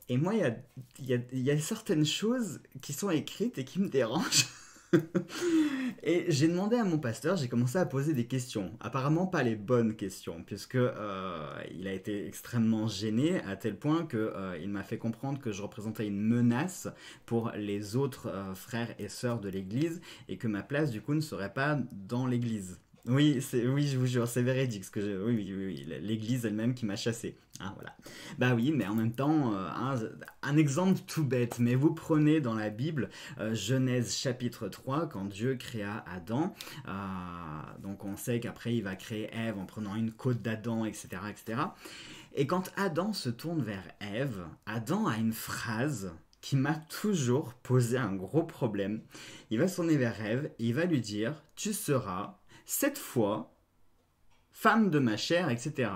Et moi, il y a, certaines choses qui sont écrites et qui me dérangent. et j'ai demandé à mon pasteur, j'ai commencé à poser des questions. Apparemment pas les bonnes questions, puisque euh, il a été extrêmement gêné à tel point que euh, il m'a fait comprendre que je représentais une menace pour les autres euh, frères et sœurs de l'Église et que ma place du coup ne serait pas dans l'Église. Oui, c'est oui, je vous jure, c'est véridique que oui oui, oui, l'église elle-même qui m'a chassé. Ah voilà. Bah oui, mais en même temps euh, hein, un, exemple tout bête, mais vous prenez dans la Bible euh, Genèse chapitre 3 quand Dieu créa Adam. Euh, donc on sait qu'après il va créer Ève en prenant une côte d'Adam, etc., etc. Et quand Adam se tourne vers Ève, Adam a une phrase qui m'a toujours posé un gros problème. Il va se tourner vers Ève il va lui dire "Tu seras cette fois, femme de ma chair, etc.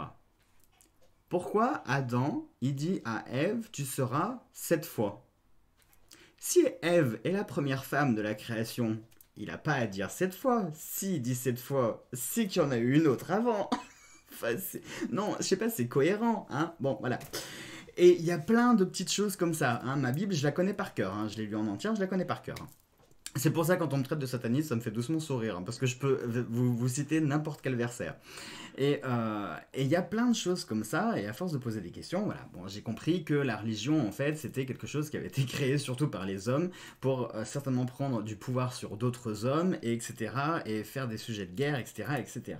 Pourquoi Adam, il dit à Ève, tu seras cette fois Si Ève est la première femme de la création, il n'a pas à dire cette fois. S'il dit cette fois, c'est qu'il y en a eu une autre avant. non, je sais pas, c'est cohérent. Hein bon, voilà. Et il y a plein de petites choses comme ça. Hein. Ma Bible, je la connais par cœur. Hein. Je l'ai lue en entière, je la connais par cœur. Hein. C'est pour ça quand on me traite de sataniste, ça me fait doucement sourire, hein, parce que je peux vous, citer n'importe quel verset. Euh, et il y a plein de choses comme ça, et à force de poser des questions, voilà, bon, j'ai compris que la religion, en fait, c'était quelque chose qui avait été créé surtout par les hommes pour euh, certainement prendre du pouvoir sur d'autres hommes, et etc., et faire des sujets de guerre, etc., etc.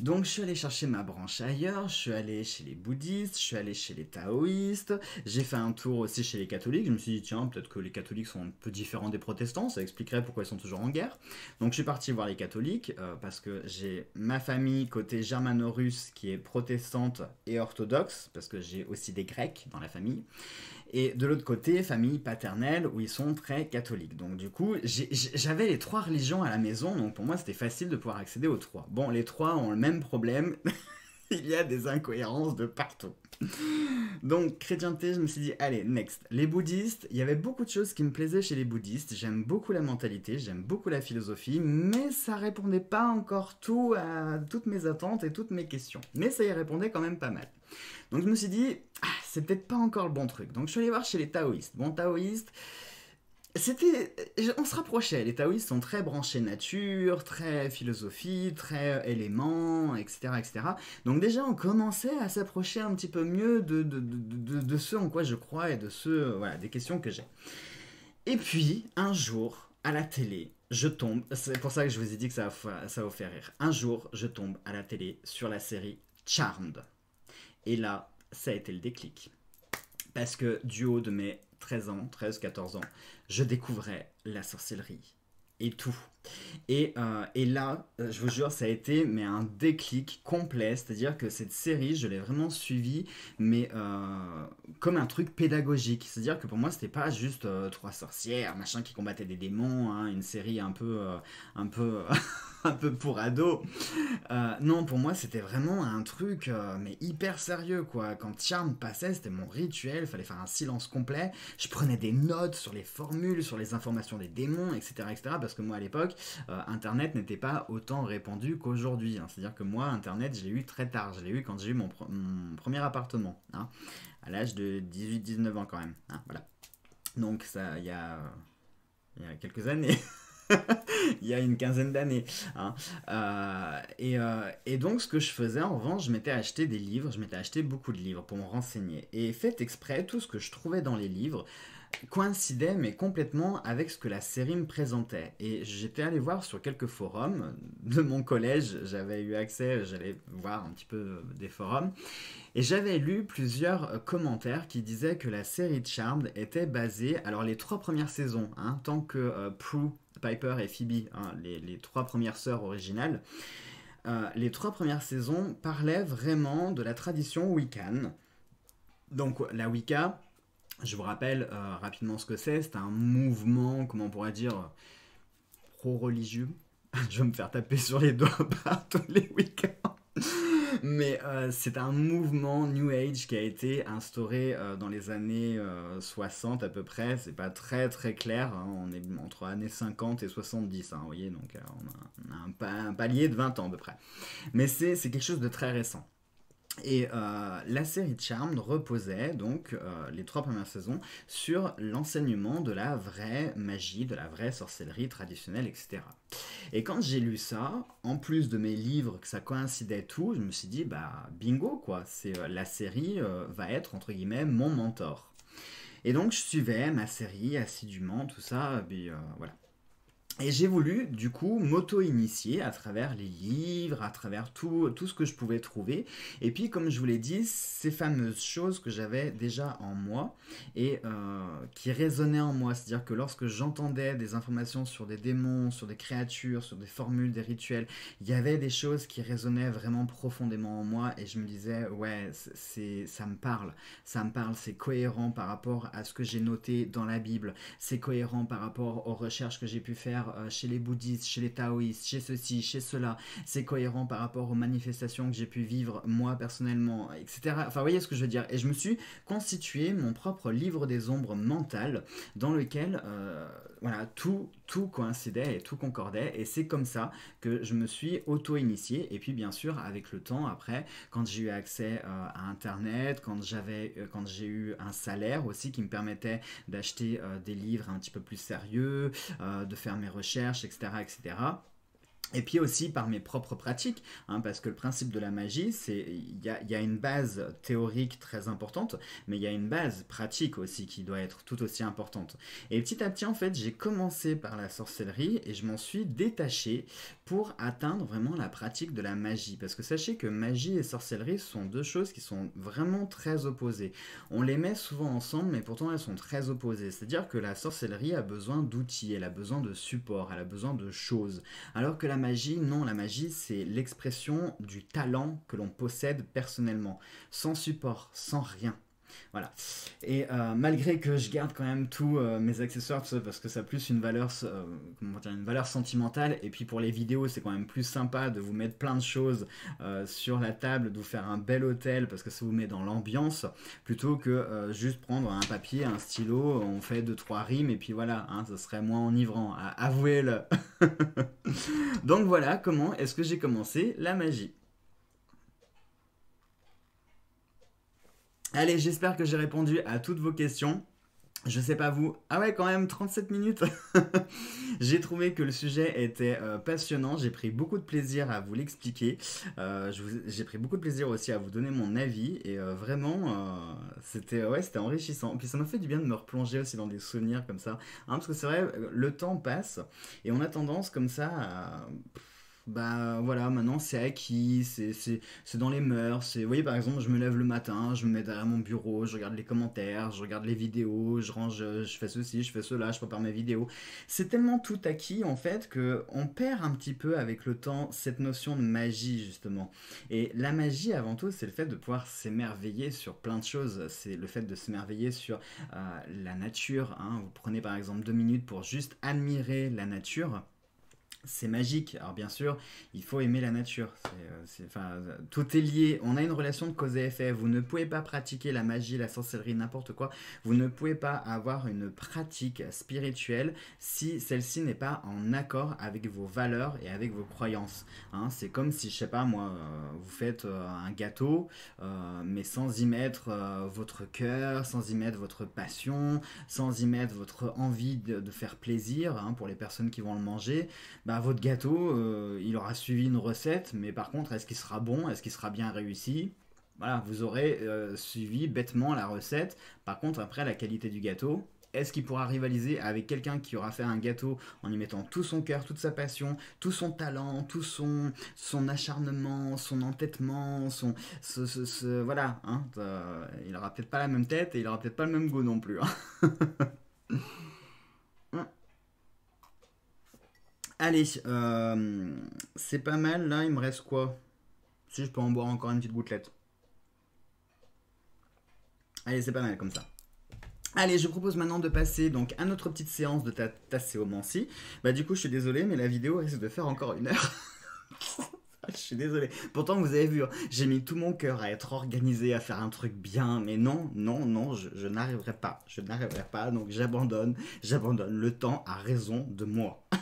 Donc je suis allé chercher ma branche ailleurs, je suis allé chez les bouddhistes, je suis allé chez les taoïstes, j'ai fait un tour aussi chez les catholiques, je me suis dit tiens peut-être que les catholiques sont un peu différents des protestants, ça expliquerait pourquoi ils sont toujours en guerre. Donc je suis parti voir les catholiques euh, parce que j'ai ma famille côté germano-russe qui est protestante et orthodoxe, parce que j'ai aussi des grecs dans la famille et de l'autre côté, famille paternelle où ils sont très catholiques. Donc du coup, j'avais les trois religions à la maison, donc pour moi c'était facile de pouvoir accéder aux trois. Bon, les trois ont le même problème, il y a des incohérences de partout. Donc, chrétienté, je me suis dit, allez, next. Les bouddhistes, il y avait beaucoup de choses qui me plaisaient chez les bouddhistes. J'aime beaucoup la mentalité, j'aime beaucoup la philosophie, mais ça répondait pas encore tout à toutes mes attentes et toutes mes questions. Mais ça y répondait quand même pas mal. Donc, je me suis dit, ah, c'est peut-être pas encore le bon truc. Donc je suis allé voir chez les taoïstes. Bon, taoïstes, c'était. Euh, on se rapprochait. Les taoïstes sont très branchés nature, très philosophie, très euh, éléments, etc., etc. Donc déjà, on commençait à s'approcher un petit peu mieux de, de, ce en quoi je crois et de ce. Euh, voilà, des questions que j'ai. Et puis, un jour, à la télé, je tombe. C'est pour ça que je vous ai dit que ça ça faire rire. Un jour, je tombe à la télé sur la série Charmed. Et là, ça a été le déclic. Parce que du haut de mes 13 ans, 13-14 ans, je découvrais la sorcellerie et tout. Euh, et, là, euh, je vous jure, ça a été mais un déclic complet. C'est-à-dire que cette série, je l'ai vraiment suivie, mais euh, comme un truc pédagogique. C'est-à-dire que pour moi, c'était pas juste trois sorcières, machin qui combattaient des démons, hein, une série un peu, un peu, un peu pour ados. non, pour moi, c'était vraiment un truc mais hyper sérieux quoi. Quand Charm passait, c'était mon rituel. Fallait faire un silence complet. Je prenais des notes sur les formules, sur les informations des démons, etc. Parce que moi, à l'époque euh, Internet n'était pas autant répandu qu'aujourd'hui. Hein. C'est-à-dire que moi, Internet, je l'ai eu très tard. Je l'ai eu quand j'ai eu mon, premier appartement, hein, à l'âge de 18-19 ans quand même. Hein, voilà. Donc ça, il y a, quelques années. il y a une quinzaine d'années. Euh, et, euh, et, donc, ce que je faisais en revanche, je m'étais acheté des livres, je m'étais acheté beaucoup de livres pour me renseigner. Et fait exprès, tout ce que je trouvais dans les livres, coïncidait mais complètement avec ce que la série me présentait. Et j'étais allé voir sur quelques forums de mon collège, j'avais eu accès, j'allais voir un petit peu euh, des forums, et j'avais lu plusieurs euh, commentaires qui disaient que la série de Charmed était basée, alors les trois premières saisons, hein, tant que euh, Prue, Piper et Phoebe, hein, les, trois premières sœurs originales, les trois premières saisons parlaient vraiment de la tradition Wiccan. Donc la Wicca, je vous rappelle euh, rapidement ce que c'est. C'est un mouvement, comment on pourrait dire, pro-religieux. Je vais me faire taper sur les doigts par tous les week-ends. Mais euh, c'est un mouvement New Age qui a été instauré euh, dans les années 60 à peu près. C'est pas très très clair. Hein. On est entre années 50 et 70, hein, vous voyez. Donc on a, un, un, palier de 20 ans à peu près. Mais c'est quelque chose de très récent. Et euh, la série Charmed reposait donc euh, les trois premières saisons sur l'enseignement de la vraie magie, de la vraie sorcellerie traditionnelle, etc. Et quand j'ai lu ça, en plus de mes livres que ça coïncidait tout, je me suis dit bah bingo quoi, c'est euh, la série va être entre guillemets mon mentor. Et donc je suivais ma série assidûment, tout ça, puis voilà. Et j'ai voulu, du coup, m'auto-initier à travers les livres, à travers tout, tout ce que je pouvais trouver. Et puis, comme je vous l'ai dit, ces fameuses choses que j'avais déjà en moi et euh, qui résonnaient en moi. C'est-à-dire que lorsque j'entendais des informations sur des démons, sur des créatures, sur des formules, des rituels, il y avait des choses qui résonnaient vraiment profondément en moi et je me disais, ouais, ça me parle. Ça me parle, c'est cohérent par rapport à ce que j'ai noté dans la Bible. C'est cohérent par rapport aux recherches que j'ai pu faire euh, chez les bouddhistes, chez les taoïstes, chez ceci, chez cela, c'est cohérent par rapport aux manifestations que j'ai pu vivre moi personnellement, etc. Enfin, vous voyez ce que je veux dire. Et je me suis constitué mon propre livre des ombres mentales dans lequel... Euh, voilà, tout, coïncidait et tout concordait. Et c'est comme ça que je me suis auto-initié. Et puis, bien sûr, avec le temps, après, quand j'ai eu accès euh, à Internet, euh, quand j'ai eu un salaire aussi qui me permettait d'acheter euh, des livres un petit peu plus sérieux, de faire mes recherches, etc., etc et puis aussi par mes propres pratiques, hein, parce que le principe de la magie, c'est il y a, une base théorique très importante, mais il y a une base pratique aussi qui doit être tout aussi importante. Et petit à petit, en fait, j'ai commencé par la sorcellerie et je m'en suis détaché pour atteindre vraiment la pratique de la magie. Parce que sachez que magie et sorcellerie sont deux choses qui sont vraiment très opposées. On les met souvent ensemble, mais pourtant elles sont très opposées. C'est-à-dire que la sorcellerie a besoin d'outils, elle a besoin de supports, elle a besoin de choses, alors que la la magie, non, la magie, c'est l'expression du talent que l'on possède personnellement, sans support, sans rien. Voilà. Et euh, malgré que je garde quand même tous euh, mes accessoires, parce que ça a plus une valeur, euh, une valeur sentimentale. Et puis pour les vidéos, c'est quand même plus sympa de vous mettre plein de choses sur la table, de vous faire un bel hôtel, parce que ça vous met dans l'ambiance, plutôt que juste prendre un papier, un stylo, on fait deux trois rimes et puis voilà, hein, ça serait moins enivrant. Avouez-le. Donc voilà comment est-ce que j'ai commencé la magie. Allez, j'espère que j'ai répondu à toutes vos questions. Je sais pas vous. Ah ouais, quand même, 37 minutes. j'ai trouvé que le sujet était euh, passionnant. J'ai pris beaucoup de plaisir à vous l'expliquer. Euh, j'ai pris beaucoup de plaisir aussi à vous donner mon avis. Et euh, vraiment, c'était ouais, enrichissant. Puis ça m'a fait du bien de me replonger aussi dans des souvenirs comme ça. Hein, parce que c'est vrai, le temps passe. Et on a tendance comme ça à bah euh, voilà, maintenant c'est acquis, c'est dans les mœurs. Vous voyez, par exemple, je me lève le matin, je me mets derrière mon bureau, je regarde les commentaires, je regarde les vidéos, je range, euh, je fais ceci, je fais cela, je prépare mes vidéos. C'est tellement tout acquis en fait que on perd un petit peu avec le temps cette notion de magie justement. Et la magie avant tout, c'est le fait de pouvoir s'émerveiller sur plein de choses. C'est le fait de s'émerveiller sur euh, la nature. Hein. Vous prenez par exemple deux minutes pour juste admirer la nature c'est magique. Alors bien sûr, il faut aimer la nature. Euh, c'est, enfin, tout est lié. On a une relation de cause et effet. Vous ne pouvez pas pratiquer la magie, la sorcellerie, n'importe quoi. Vous ne pouvez pas avoir une pratique spirituelle si celle-ci n'est pas en accord avec vos valeurs et avec vos croyances. Hein. c'est comme si, je sais pas moi, euh, vous faites euh, un gâteau, mais sans y mettre votre cœur, sans y mettre votre passion, sans y mettre votre envie de, faire plaisir hein, pour les personnes qui vont le manger. Ben, votre gâteau, euh, il aura suivi une recette, mais par contre, est-ce qu'il sera bon Est-ce qu'il sera bien réussi Voilà, vous aurez euh, suivi bêtement la recette. Par contre, après, la qualité du gâteau, est-ce qu'il pourra rivaliser avec quelqu'un qui aura fait un gâteau en y mettant tout son cœur, toute sa passion, tout son talent, tout son, son acharnement, son entêtement, son... Ce, voilà, hein, euh, il aura peut-être pas la même tête et il aura peut-être pas le même goût non plus. Hein. Allez, euh, c'est pas mal. Là, il me reste quoi Si je peux en boire encore une petite gouttelette. Allez, c'est pas mal comme ça. Allez, je propose maintenant de passer donc à notre petite séance de tasséomancie. Bah du coup, je suis désolé, mais la vidéo risque de faire encore une heure. je suis désolé. Pourtant, vous avez vu, hein, j'ai mis tout mon cœur à être organisé, à faire un truc bien, mais non, non, non, je, je n'arriverai pas. Je n'arriverai pas, donc j'abandonne. J'abandonne. Le temps a raison de moi.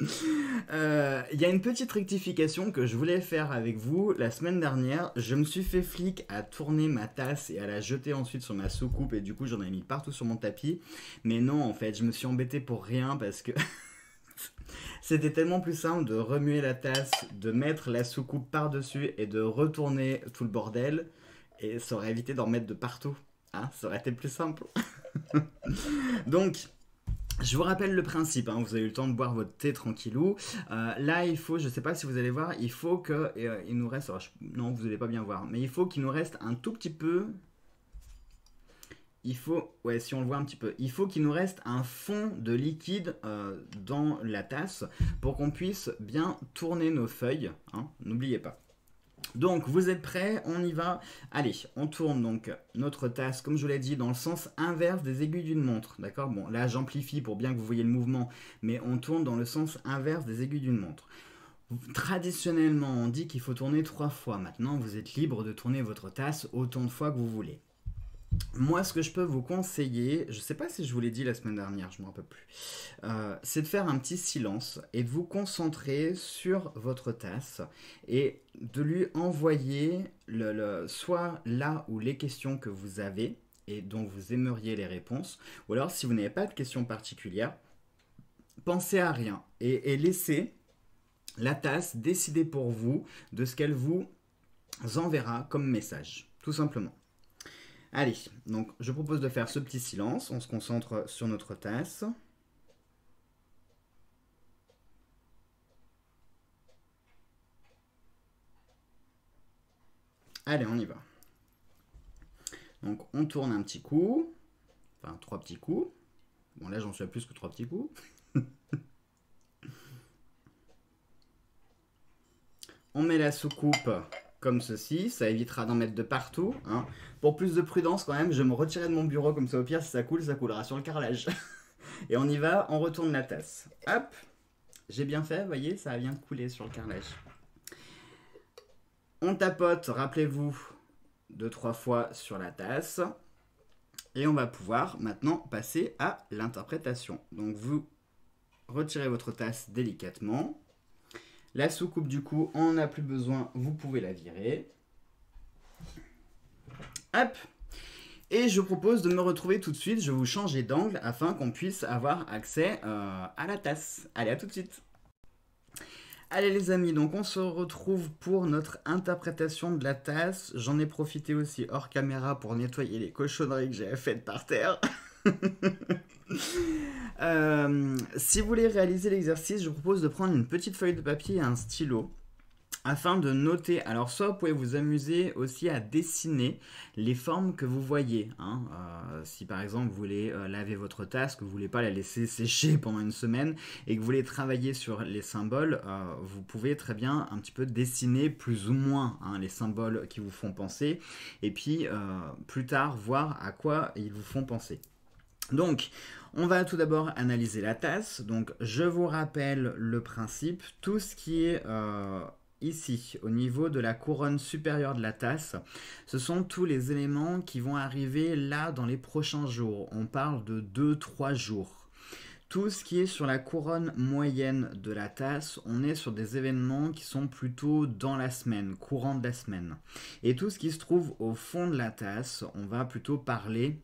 il euh, y a une petite rectification que je voulais faire avec vous la semaine dernière. Je me suis fait flic à tourner ma tasse et à la jeter ensuite sur ma soucoupe et du coup j'en ai mis partout sur mon tapis. Mais non en fait, je me suis embêté pour rien parce que c'était tellement plus simple de remuer la tasse, de mettre la soucoupe par-dessus et de retourner tout le bordel et ça aurait évité d'en mettre de partout. Hein. ça aurait été plus simple. Donc je vous rappelle le principe, hein. vous avez eu le temps de boire votre thé tranquillou. Euh, là, il faut, je ne sais pas si vous allez voir, il faut que euh, il nous reste, non, vous allez pas bien voir, mais il faut qu'il nous reste un tout petit peu. Il faut, ouais, si on le voit un petit peu, il faut qu'il nous reste un fond de liquide euh, dans la tasse pour qu'on puisse bien tourner nos feuilles. Hein. N'oubliez pas. Donc vous êtes prêts, on y va. Allez, on tourne donc notre tasse, comme je vous l'ai dit, dans le sens inverse des aiguilles d'une montre. D'accord Bon, là j'amplifie pour bien que vous voyez le mouvement, mais on tourne dans le sens inverse des aiguilles d'une montre. Traditionnellement, on dit qu'il faut tourner trois fois. Maintenant, vous êtes libre de tourner votre tasse autant de fois que vous voulez. Moi, ce que je peux vous conseiller, je ne sais pas si je vous l'ai dit la semaine dernière, je ne m'en rappelle plus, euh, c'est de faire un petit silence et de vous concentrer sur votre tasse et de lui envoyer le, le, soit là où les questions que vous avez et dont vous aimeriez les réponses, ou alors si vous n'avez pas de questions particulières, pensez à rien et laissez la tasse décider pour vous de ce qu'elle vous enverra comme message, tout simplement. Allez, donc je propose de faire ce petit silence. On se concentre sur notre tasse. Allez, on y va. Donc on tourne un petit coup. Enfin, trois petits coups. Bon, là, j'en suis à plus que trois petits coups. on met la soucoupe comme ceci, ça évitera d'en mettre de partout. Hein. Pour plus de prudence quand même, je me retirais de mon bureau, comme ça au pire, si ça coule, ça coulera sur le carrelage. Et on y va, on retourne la tasse. Hop J'ai bien fait, vous voyez, ça a bien coulé sur le carrelage. On tapote, rappelez-vous, deux, trois fois sur la tasse. Et on va pouvoir maintenant passer à l'interprétation. Donc vous retirez votre tasse délicatement. La soucoupe, du coup, on n'a plus besoin, vous pouvez la virer. Hop Et je propose de me retrouver tout de suite, je vais vous changer d'angle afin qu'on puisse avoir accès euh, à la tasse. Allez, à tout de suite Allez les amis, donc on se retrouve pour notre interprétation de la tasse. J'en ai profité aussi hors caméra pour nettoyer les cochonneries que j'avais faites par terre. Euh, si vous voulez réaliser l'exercice, je vous propose de prendre une petite feuille de papier et un stylo afin de noter. Alors soit vous pouvez vous amuser aussi à dessiner les formes que vous voyez. Hein. Euh, si par exemple vous voulez euh, laver votre tasse, que vous voulez pas la laisser sécher pendant une semaine et que vous voulez travailler sur les symboles, vous pouvez très bien un petit peu dessiner plus ou moins hein, les symboles qui vous font penser et puis plus tard voir à quoi ils vous font penser. Donc, on va tout d'abord analyser la tasse. Donc, je vous rappelle le principe. Tout ce qui est euh, ici, au niveau de la couronne supérieure de la tasse, ce sont tous les éléments qui vont arriver là dans les prochains jours. On parle de 2-3 jours. Tout ce qui est sur la couronne moyenne de la tasse, on est sur des événements qui sont plutôt dans la semaine, courant de la semaine. Et tout ce qui se trouve au fond de la tasse, on va plutôt parler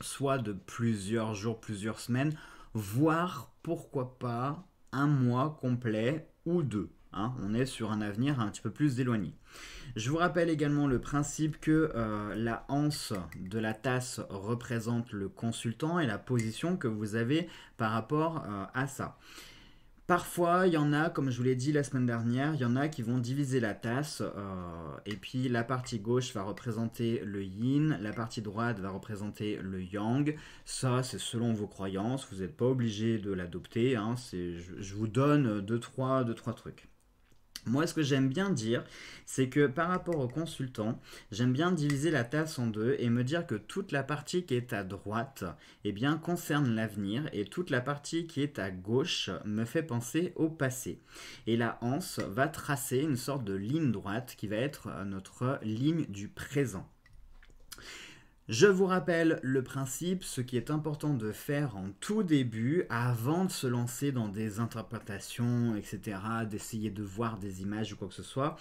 soit de plusieurs jours, plusieurs semaines, voire pourquoi pas un mois complet ou deux. Hein. on est sur un avenir un petit peu plus éloigné. Je vous rappelle également le principe que euh, la hanse de la tasse représente le consultant et la position que vous avez par rapport euh, à ça. Parfois, il y en a, comme je vous l'ai dit la semaine dernière, il y en a qui vont diviser la tasse. Euh, et puis la partie gauche va représenter le yin, la partie droite va représenter le yang. Ça, c'est selon vos croyances. Vous n'êtes pas obligé de l'adopter. Hein, je, vous donne deux, trois, deux, trois trucs. Moi, ce que j'aime bien dire, c'est que par rapport au consultant, j'aime bien diviser la tasse en deux et me dire que toute la partie qui est à droite, eh bien, concerne l'avenir et toute la partie qui est à gauche me fait penser au passé. Et la hanse va tracer une sorte de ligne droite qui va être euh, notre ligne du présent. Je vous rappelle le principe, ce qui est important de faire en tout début, avant de se lancer dans des interprétations, etc., d'essayer de voir des images ou quoi que ce soit,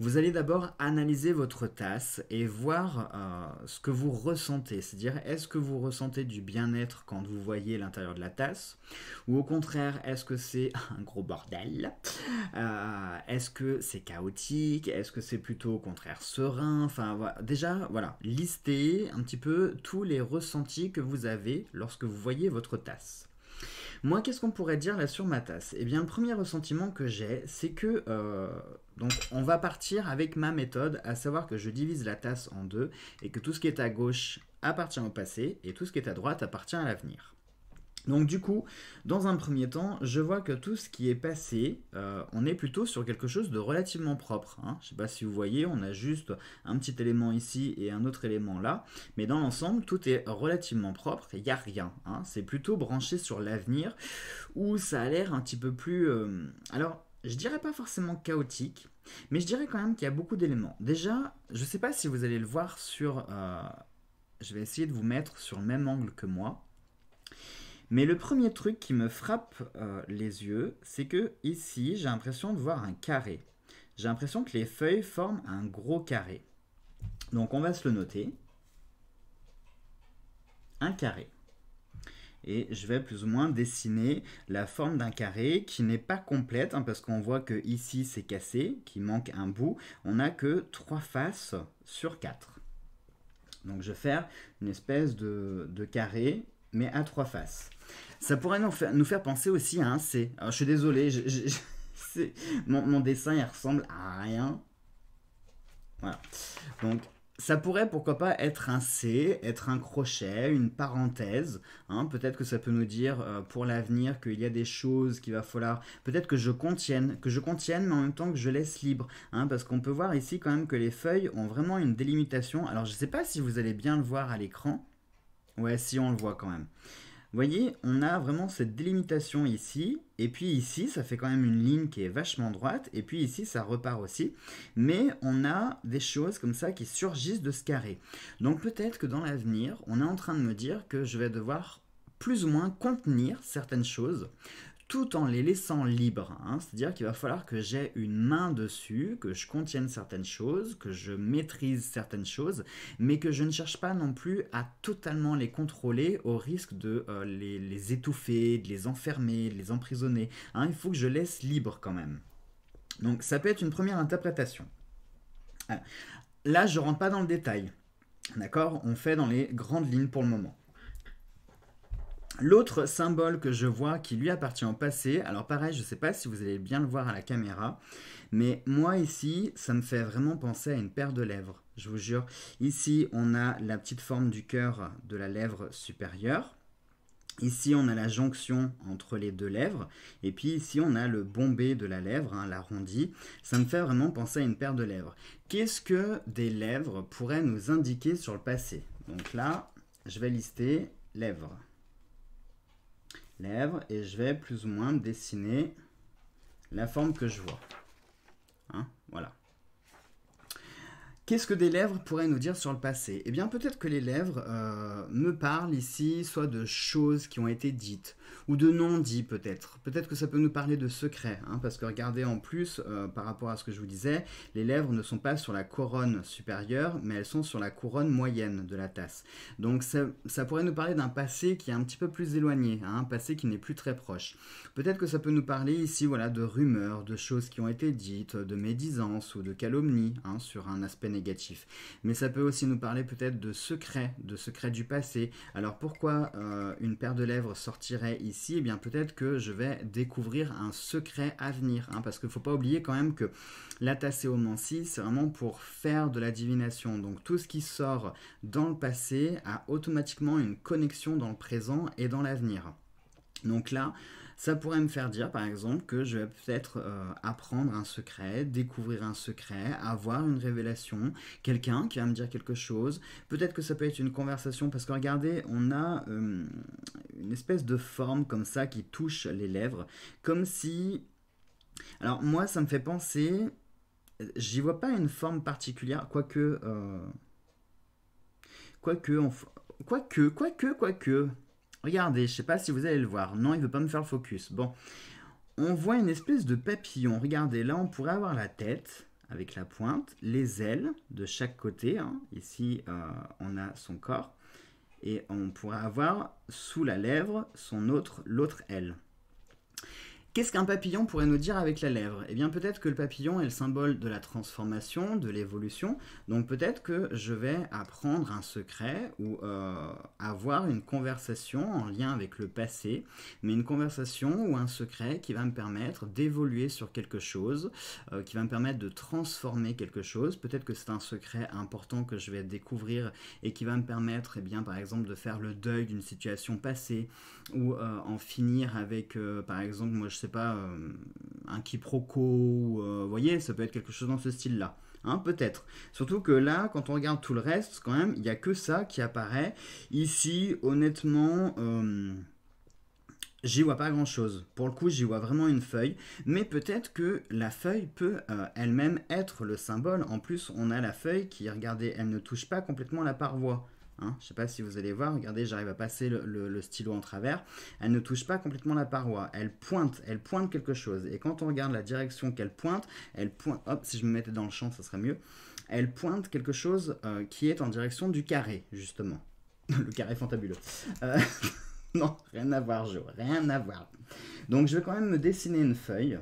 vous allez d'abord analyser votre tasse et voir euh, ce que vous ressentez, c'est-à-dire est-ce que vous ressentez du bien-être quand vous voyez l'intérieur de la tasse, ou au contraire est-ce que c'est un gros bordel, euh, est-ce que c'est chaotique, est-ce que c'est plutôt au contraire serein, enfin déjà voilà, listez un petit peu tous les ressentis que vous avez lorsque vous voyez votre tasse. Moi, qu'est-ce qu'on pourrait dire là sur ma tasse Eh bien, le premier ressentiment que j'ai, c'est que euh, donc on va partir avec ma méthode, à savoir que je divise la tasse en deux et que tout ce qui est à gauche appartient au passé et tout ce qui est à droite appartient à l'avenir. Donc du coup, dans un premier temps, je vois que tout ce qui est passé, euh, on est plutôt sur quelque chose de relativement propre. Hein. Je ne sais pas si vous voyez, on a juste un petit élément ici et un autre élément là. Mais dans l'ensemble, tout est relativement propre, il n'y a rien. Hein. C'est plutôt branché sur l'avenir, où ça a l'air un petit peu plus... Euh, alors, je dirais pas forcément chaotique, mais je dirais quand même qu'il y a beaucoup d'éléments. Déjà, je ne sais pas si vous allez le voir sur... Euh, je vais essayer de vous mettre sur le même angle que moi. Mais le premier truc qui me frappe euh, les yeux, c'est que ici, j'ai l'impression de voir un carré. J'ai l'impression que les feuilles forment un gros carré. Donc on va se le noter. Un carré et je vais plus ou moins dessiner la forme d'un carré qui n'est pas complète hein, parce qu'on voit que ici c'est cassé, qu'il manque un bout. On n'a que trois faces sur quatre. Donc je vais faire une espèce de, carré mais à trois faces. Ça pourrait nous faire, penser aussi à un C. Alors je suis désolé, mon, dessin il ressemble à rien. Voilà. Donc ça pourrait pourquoi pas être un C, être un crochet, une parenthèse. Hein. peut-être que ça peut nous dire euh, pour l'avenir qu'il y a des choses qu'il va falloir. Peut-être que je contienne, que je contienne, mais en même temps que je laisse libre. Hein. parce qu'on peut voir ici quand même que les feuilles ont vraiment une délimitation. Alors je ne sais pas si vous allez bien le voir à l'écran. Ouais, si on le voit quand même. Vous voyez, on a vraiment cette délimitation ici, et puis ici, ça fait quand même une ligne qui est vachement droite, et puis ici, ça repart aussi, mais on a des choses comme ça qui surgissent de ce carré. Donc peut-être que dans l'avenir, on est en train de me dire que je vais devoir plus ou moins contenir certaines choses tout en les laissant libres. Hein. C'est-à-dire qu'il va falloir que j'ai une main dessus, que je contienne certaines choses, que je maîtrise certaines choses, mais que je ne cherche pas non plus à totalement les contrôler au risque de euh, les, étouffer, de les enfermer, de les emprisonner. Hein. Il faut que je laisse libre quand même. Donc ça peut être une première interprétation. Euh, là, je rentre pas dans le détail. D'accord On fait dans les grandes lignes pour le moment. L'autre symbole que je vois qui lui appartient au passé, alors pareil, je ne sais pas si vous allez bien le voir à la caméra, mais moi ici, ça me fait vraiment penser à une paire de lèvres, je vous jure. Ici, on a la petite forme du cœur de la lèvre supérieure. Ici, on a la jonction entre les deux lèvres. Et puis ici, on a le bombé de la lèvre, hein, l'arrondi. Ça me fait vraiment penser à une paire de lèvres. Qu'est-ce que des lèvres pourraient nous indiquer sur le passé Donc là, je vais lister lèvres lèvres et je vais plus ou moins dessiner la forme que je vois. Hein, voilà. Qu'est-ce que des lèvres pourraient nous dire sur le passé Eh bien, peut-être que les lèvres euh, me parlent ici soit de choses qui ont été dites, ou de non-dits peut-être. Peut-être que ça peut nous parler de secrets, hein, parce que regardez en plus, euh, par rapport à ce que je vous disais, les lèvres ne sont pas sur la couronne supérieure, mais elles sont sur la couronne moyenne de la tasse. Donc ça, pourrait nous parler d'un passé qui est un petit peu plus éloigné, hein, un passé qui n'est plus très proche. Peut-être que ça peut nous parler ici voilà, de rumeurs, de choses qui ont été dites, de médisances ou de calomnies hein, sur un aspect négatif mais ça peut aussi nous parler peut-être de secrets, de secrets du passé. Alors pourquoi euh, une paire de lèvres sortirait ici Eh bien peut-être que je vais découvrir un secret à venir. Hein, parce qu'il ne faut pas oublier quand même que la tasséomancie, c'est vraiment pour faire de la divination. Donc tout ce qui sort dans le passé a automatiquement une connexion dans le présent et dans l'avenir. Donc là, ça pourrait me faire dire, par exemple, que je vais peut-être euh, apprendre un secret, découvrir un secret, avoir une révélation, quelqu'un qui va me dire quelque chose. Peut-être que ça peut être une conversation, parce que regardez, on a euh, une espèce de forme comme ça qui touche les lèvres, comme si... Alors moi, ça me fait penser... J'y vois pas une forme particulière, quoique... Euh, quoique, quoique, quoique, quoique... Regardez, je sais pas si vous allez le voir. Non, il ne veut pas me faire le focus. Bon, on voit une espèce de papillon. Regardez, là, on pourrait avoir la tête avec la pointe, les ailes de chaque côté. Hein. Ici, euh, on a son corps. Et on pourrait avoir sous la lèvre son autre, l'autre aile. Qu'est-ce qu'un papillon pourrait nous dire avec la lèvre Eh bien peut-être que le papillon est le symbole de la transformation, de l'évolution, donc peut-être que je vais apprendre un secret ou euh, avoir une conversation en lien avec le passé, mais une conversation ou un secret qui va me permettre d'évoluer sur quelque chose, euh, qui va me permettre de transformer quelque chose, peut-être que c'est un secret important que je vais découvrir et qui va me permettre, eh bien, par exemple, de faire le deuil d'une situation passée ou euh, en finir avec, par exemple, moi je je sais pas, euh, un quiproquo, euh, vous voyez, ça peut être quelque chose dans ce style-là. Hein, peut-être. Surtout que là, quand on regarde tout le reste, quand même, il n'y a que ça qui apparaît. Ici, honnêtement, euh, j'y vois pas grand-chose. Pour le coup, j'y vois vraiment une feuille. Mais peut-être que la feuille peut elle-même être le symbole. En plus, on a la feuille qui, regardez, elle ne touche pas complètement la paroi. Hein. je ne sais pas si vous allez voir, regardez, j'arrive à passer le, stylo en travers. Elle ne touche pas complètement la paroi, elle pointe, elle pointe quelque chose. Et quand on regarde la direction qu'elle pointe, elle pointe, hop, si je me mettais dans le champ, ça serait mieux. Elle pointe quelque chose euh, qui est en direction du carré, justement. le carré fantabuleux. Euh, non, rien à voir, Jo, rien à voir. Donc je vais quand même me dessiner une feuille.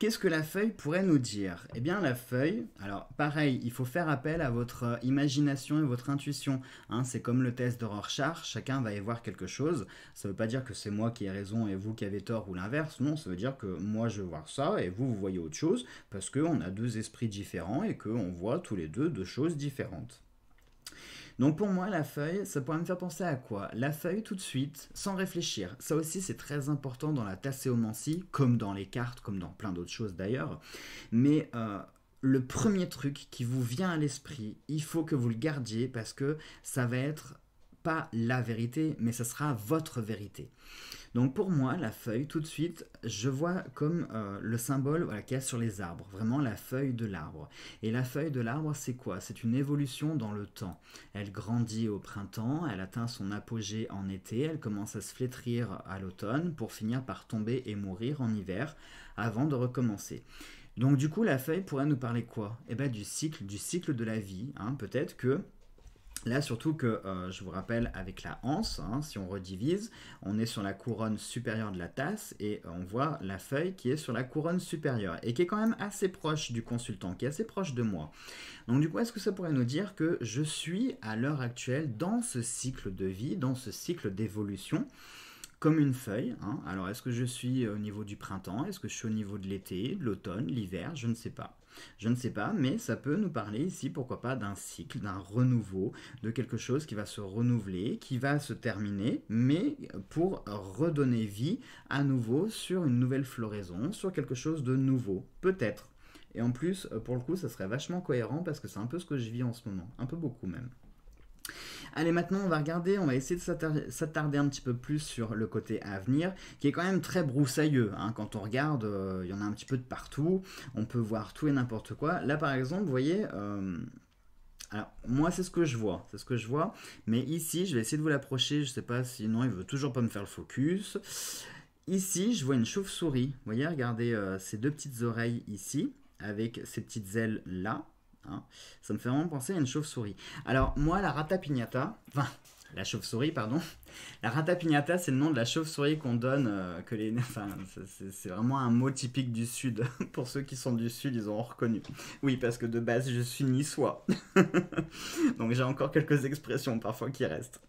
Qu'est-ce que la feuille pourrait nous dire Eh bien la feuille, alors pareil, il faut faire appel à votre euh, imagination et votre intuition. Hein. c'est comme le test de Rorschach, chacun va y voir quelque chose. Ça ne veut pas dire que c'est moi qui ai raison et vous qui avez tort ou l'inverse, non, ça veut dire que moi je vais voir ça et vous vous voyez autre chose parce qu'on a deux esprits différents et qu'on voit tous les deux deux choses différentes. Donc pour moi, la feuille, ça pourrait me faire penser à quoi La feuille tout de suite, sans réfléchir. Ça aussi, c'est très important dans la tasséomancie, comme dans les cartes, comme dans plein d'autres choses d'ailleurs. Mais euh, le premier truc qui vous vient à l'esprit, il faut que vous le gardiez parce que ça va être pas la vérité, mais ça sera votre vérité. Donc pour moi, la feuille, tout de suite, je vois comme euh, le symbole qu'il y a sur les arbres, vraiment la feuille de l'arbre. Et la feuille de l'arbre, c'est quoi C'est une évolution dans le temps. Elle grandit au printemps, elle atteint son apogée en été, elle commence à se flétrir à l'automne pour finir par tomber et mourir en hiver avant de recommencer. Donc du coup, la feuille pourrait nous parler quoi Eh bien du cycle, du cycle de la vie. Hein, peut-être que Là, surtout que, euh, je vous rappelle, avec la hanse, hein, si on redivise, on est sur la couronne supérieure de la tasse et euh, on voit la feuille qui est sur la couronne supérieure et qui est quand même assez proche du consultant, qui est assez proche de moi. Donc du coup, est-ce que ça pourrait nous dire que je suis à l'heure actuelle dans ce cycle de vie, dans ce cycle d'évolution comme une feuille. Hein? Alors est-ce que je suis euh, au niveau du printemps Est-ce que je suis au niveau de l'été, de l'automne, l'hiver Je ne sais pas. Je ne sais pas, mais ça peut nous parler ici, pourquoi pas, d'un cycle, d'un renouveau, de quelque chose qui va se renouveler, qui va se terminer, mais pour redonner vie à nouveau sur une nouvelle floraison, sur quelque chose de nouveau, peut-être. Et en plus, pour le coup, ça serait vachement cohérent parce que c'est un peu ce que je vis en ce moment, un peu beaucoup même. Allez, maintenant, on va regarder, on va essayer de s'attarder un petit peu plus sur le côté à venir, qui est quand même très broussailleux. Hein. Quand on regarde, euh, il y en a un petit peu de partout, on peut voir tout et n'importe quoi. Là, par exemple, vous voyez... Euh, alors, moi, c'est ce que je vois, c'est ce que je vois, mais ici, je vais essayer de vous l'approcher, je sais pas, sinon il veut toujours pas me faire le focus. Ici, je vois une chauve-souris, vous voyez, regardez euh, ces deux petites oreilles ici, avec ces petites ailes là, Hein. Ça me fait vraiment penser à une chauve-souris. Alors, moi, la rata ratta-pignata, enfin, la chauve-souris, pardon, la rata ratta-pignata, c'est le nom de la chauve-souris qu'on donne, euh, que les, enfin, c'est vraiment un mot typique du Sud. Pour ceux qui sont du Sud, ils ont reconnu. Oui, parce que de base, je suis niçois. Donc, j'ai encore quelques expressions parfois qui restent.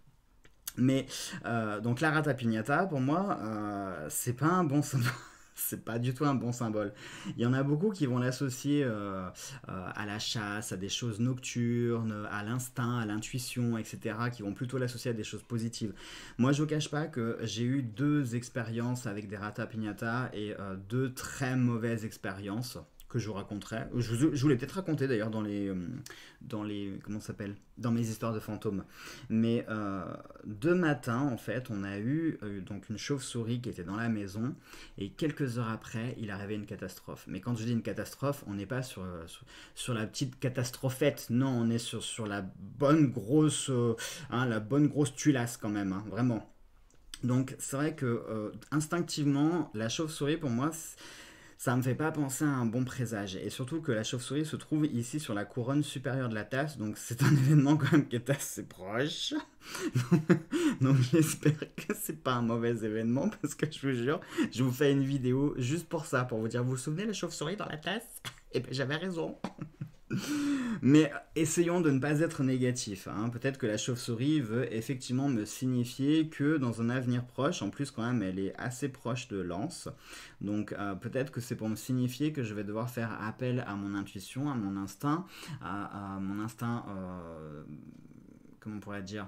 Mais, euh, donc, la rata ratta-pignata, pour moi, euh, c'est pas un bon son c'est pas du tout un bon symbole. Il y en a beaucoup qui vont l'associer euh, euh, à la chasse, à des choses nocturnes, à l'instinct, à l'intuition, etc., qui vont plutôt l'associer à des choses positives. Moi, je vous cache pas que j'ai eu deux expériences avec des rata pignata et euh, deux très mauvaises expériences que je vous raconterai. Je vous, l'ai peut-être raconté d'ailleurs dans les, euh, dans les, comment s'appelle, dans mes histoires de fantômes. Mais euh, deux matins en fait, on a eu euh, donc une chauve-souris qui était dans la maison et quelques heures après, il arrivait une catastrophe. Mais quand je dis une catastrophe, on n'est pas euh, sur, sur, la petite catastrophette, non, on est sur sur la bonne grosse, hein, la bonne grosse tulasse quand même, hein, vraiment. Donc c'est vrai que instinctivement, la chauve-souris pour moi. Ça me fait pas penser à un bon présage. Et surtout que la chauve-souris se trouve ici sur la couronne supérieure de la tasse, donc c'est un événement quand même qui est assez proche. donc j'espère que c'est pas un mauvais événement, parce que je vous jure, je vous fais une vidéo juste pour ça, pour vous dire, vous vous souvenez la chauve-souris dans la tasse Et eh ben j'avais raison Mais essayons de ne pas être négatif. Hein. Peut-être que la chauve-souris veut effectivement me signifier que dans un avenir proche, en plus quand même elle est assez proche de Lance, donc euh, peut-être que c'est pour me signifier que je vais devoir faire appel à mon intuition, à mon instinct, à, mon instinct, euh, comment on pourrait dire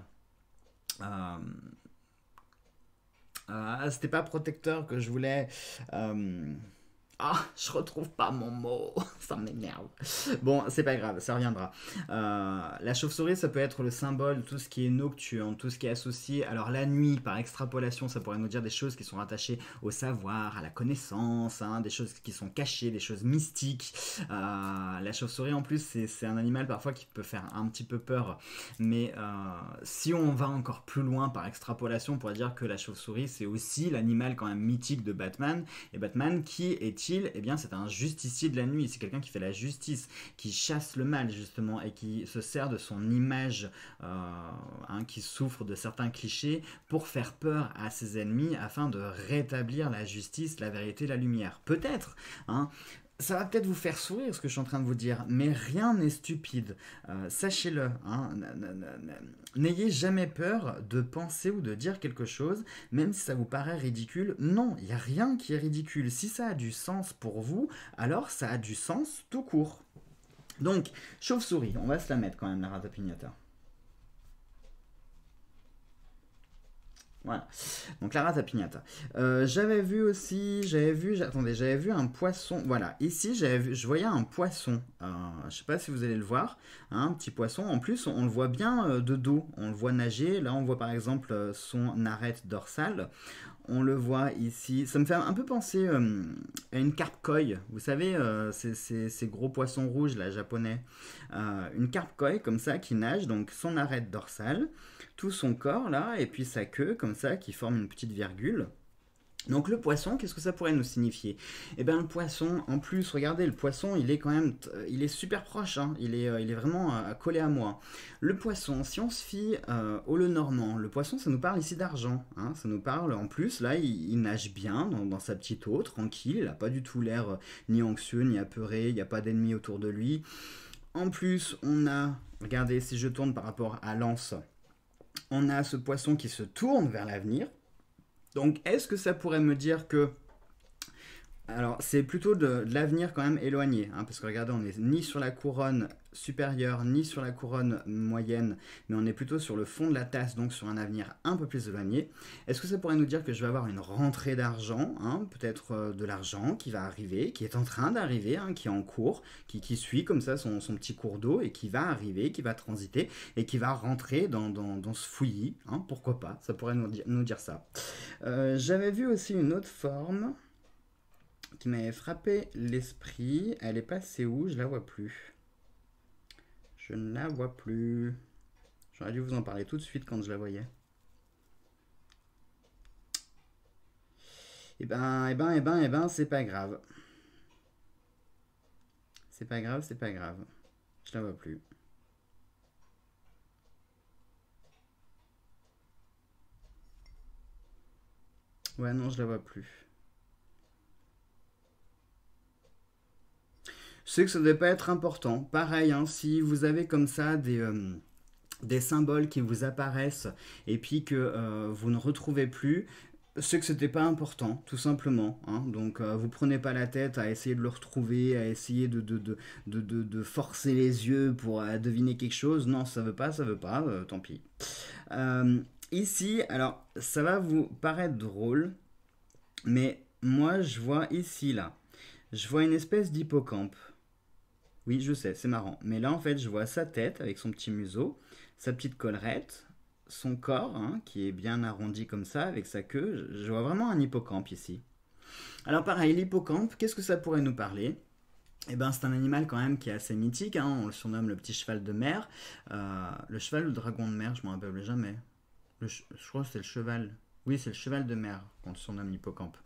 euh, C'était pas protecteur que je voulais... Ah, je retrouve pas mon mot. ça m'énerve. Bon, c'est pas grave, ça reviendra. Euh, la chauve-souris, ça peut être le symbole de tout ce qui est nocturne, tout ce qui est associé. Alors, la nuit, par extrapolation, ça pourrait nous dire des choses qui sont rattachées au savoir, à la connaissance, hein, des choses qui sont cachées, des choses mystiques. Euh, la chauve-souris, en plus, c'est un animal parfois qui peut faire un petit peu peur. Mais euh, si on va encore plus loin par extrapolation, on pourrait dire que la chauve-souris, c'est aussi l'animal quand même mythique de Batman. Et Batman qui est il eh bien c'est un justicier de la nuit, c'est quelqu'un qui fait la justice, qui chasse le mal justement et qui se sert de son image, euh, hein, qui souffre de certains clichés pour faire peur à ses ennemis afin de rétablir la justice, la vérité, la lumière. Peut-être, hein. ça va peut-être vous faire sourire ce que je suis en train de vous dire, mais rien n'est stupide. Euh, sachez-le. Hein, N'ayez jamais peur de penser ou de dire quelque chose, même si ça vous paraît ridicule. Non, il n'y a rien qui est ridicule. Si ça a du sens pour vous, alors ça a du sens tout court. Donc, chauve-souris, on va se la mettre quand même, la rata pignata. Voilà. Donc la rata pignata. Euh, j'avais vu aussi, j'avais vu, attendez, j'avais vu un poisson. Voilà, ici je voyais un poisson. Euh, je sais pas si vous allez le voir, un hein, petit poisson. En plus, on, le voit bien euh, de dos, on le voit nager. Là, on voit par exemple euh, son arête dorsale. On le voit ici. Ça me fait un peu penser à une carpe koi. Vous savez, ces, ces, gros poissons rouges là, japonais. une carpe koi comme ça qui nage, donc son arête dorsale tout son corps là, et puis sa queue comme ça, qui forme une petite virgule. Donc le poisson, qu'est-ce que ça pourrait nous signifier Eh bien le poisson, en plus, regardez, le poisson, il est quand même, il est super proche, hein, il, est, euh, il est vraiment euh, collé à moi. Le poisson, si on se fie euh, au le normand, le poisson, ça nous parle ici d'argent, hein, ça nous parle, en plus, là, il, nage bien dans, sa petite eau, tranquille, il n'a pas du tout l'air ni anxieux, ni apeuré, il n'y a pas d'ennemis autour de lui. En plus, on a, regardez, si je tourne par rapport à l'anse, on a ce poisson qui se tourne vers l'avenir. Donc est-ce que ça pourrait me dire que... Alors c'est plutôt de, l'avenir quand même éloigné, hein, parce que regardez, on n'est ni sur la couronne supérieure ni sur la couronne moyenne, mais on est plutôt sur le fond de la tasse, donc sur un avenir un peu plus éloigné. Est-ce que ça pourrait nous dire que je vais avoir une rentrée d'argent, hein, peut-être euh, de l'argent qui va arriver, qui est en train d'arriver, hein, qui est en cours, qui, suit comme ça son, petit cours d'eau et qui va arriver, qui va transiter et qui va rentrer dans, ce fouillis, hein, pourquoi pas, ça pourrait nous, dire, ça. Euh, j'avais vu aussi une autre forme qui m'avait frappé l'esprit. Elle est passée où Je la vois plus. Je ne la vois plus. J'aurais dû vous en parler tout de suite quand je la voyais. Eh ben, eh ben, eh ben, eh ben, c'est pas grave. C'est pas grave, c'est pas grave. Je la vois plus. Ouais, non, je la vois plus. ceux que ça ne devait pas être important. Pareil, hein, si vous avez comme ça des... Euh, des symboles qui vous apparaissent et puis que euh, vous ne retrouvez plus, c'est que n'était pas important, tout simplement. Hein. Donc, vous euh, vous prenez pas la tête à essayer de le retrouver, à essayer de, de, forcer les yeux pour deviner quelque chose. Non, ça veut pas, ça veut pas, tant pis. ici, alors, ça va vous paraître drôle, mais moi, je vois ici, là, je vois une espèce d'hippocampe. Oui, je sais, c'est marrant. Mais là, en fait, je vois sa tête avec son petit museau, sa petite collerette, son corps, hein, qui est bien arrondi comme ça, avec sa queue. Je vois vraiment un hippocampe ici. Alors pareil, l'hippocampe, qu'est-ce que ça pourrait nous parler eh ben, c'est un animal quand même qui est assez mythique, hein. on le surnomme le petit cheval de mer. Euh, le cheval ou le dragon de mer, je m'en rappelle jamais. je crois que c'est le cheval. Oui, c'est le cheval de mer son surnomme l'hippocampe.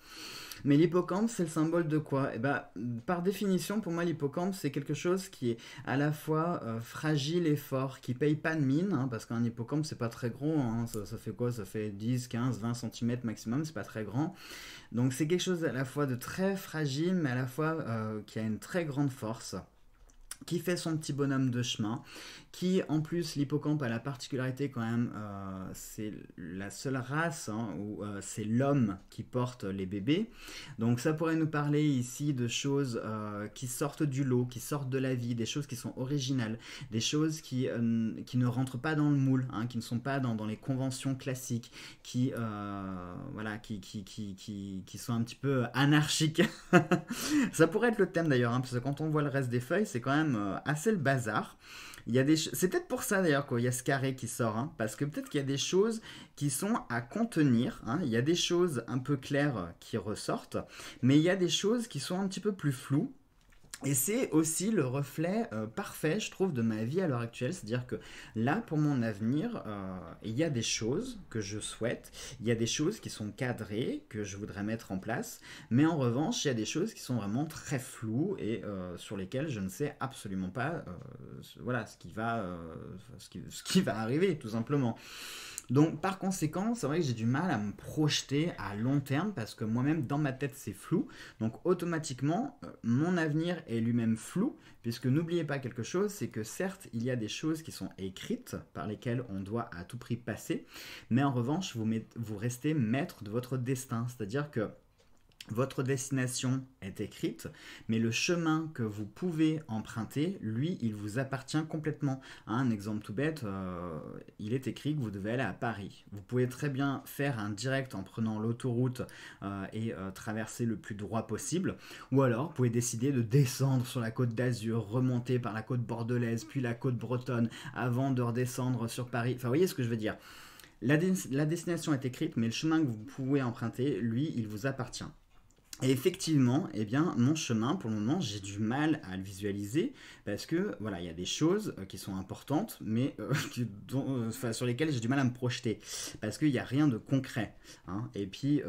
Mais l'hippocampe, c'est le symbole de quoi eh ben, Par définition, pour moi, l'hippocampe, c'est quelque chose qui est à la fois euh, fragile et fort, qui paye pas de mine, hein, parce qu'un hippocampe, c'est pas très gros, hein. ça, fait quoi Ça fait 10, 15, 20 cm maximum, c'est pas très grand. Donc c'est quelque chose à la fois de très fragile, mais à la fois euh, qui a une très grande force qui fait son petit bonhomme de chemin, qui en plus l'hippocampe a la particularité quand même, euh, c'est la seule race hein, où euh, c'est l'homme qui porte les bébés. Donc ça pourrait nous parler ici de choses euh, qui sortent du lot, qui sortent de la vie, des choses qui sont originales, des choses qui, qui ne rentrent pas dans le moule, hein, qui ne sont pas dans, les conventions classiques, qui, voilà, qui, qui, qui, qui, sont un petit peu anarchiques. ça pourrait être le thème d'ailleurs, hein, parce que quand on voit le reste des feuilles, c'est quand même assez le bazar. Il c'est peut-être pour ça d'ailleurs qu'il y a ce carré qui sort, hein, parce que peut-être qu'il y a des choses qui sont à contenir. Hein. Il y a des choses un peu claires qui ressortent, mais il y a des choses qui sont un petit peu plus floues et c'est aussi le reflet euh, parfait, je trouve, de ma vie à l'heure actuelle. C'est-à-dire que là, pour mon avenir, euh, il y a des choses que je souhaite, il y a des choses qui sont cadrées, que je voudrais mettre en place, mais en revanche, il y a des choses qui sont vraiment très floues et euh, sur lesquelles je ne sais absolument pas voilà, ce, qui va, ce, qui, va arriver, tout simplement. Donc par conséquent, c'est vrai que j'ai du mal à me projeter à long terme parce que moi-même dans ma tête c'est flou. Donc automatiquement, euh, mon avenir est lui-même flou puisque n'oubliez pas quelque chose, c'est que certes, il y a des choses qui sont écrites par lesquelles on doit à tout prix passer, mais en revanche, vous, vous restez maître de votre destin, c'est-à-dire que votre destination est écrite, mais le chemin que vous pouvez emprunter, lui, il vous appartient complètement. Hein, un exemple tout bête, euh, il est écrit que vous devez aller à Paris. Vous pouvez très bien faire un direct en prenant l'autoroute euh, et euh, traverser le plus droit possible, ou alors vous pouvez décider de descendre sur la côte d'Azur, remonter par la côte bordelaise, puis la côte bretonne, avant de redescendre sur Paris. Enfin, vous voyez ce que je veux dire. la destination est écrite, mais le chemin que vous pouvez emprunter, lui, il vous appartient. Et effectivement, eh bien, mon chemin, pour le moment, j'ai du mal à le visualiser parce que voilà, il y a des choses euh, qui sont importantes, mais euh, euh, sur lesquelles j'ai du mal à me projeter parce qu'il n'y a rien de concret. Hein. Et puis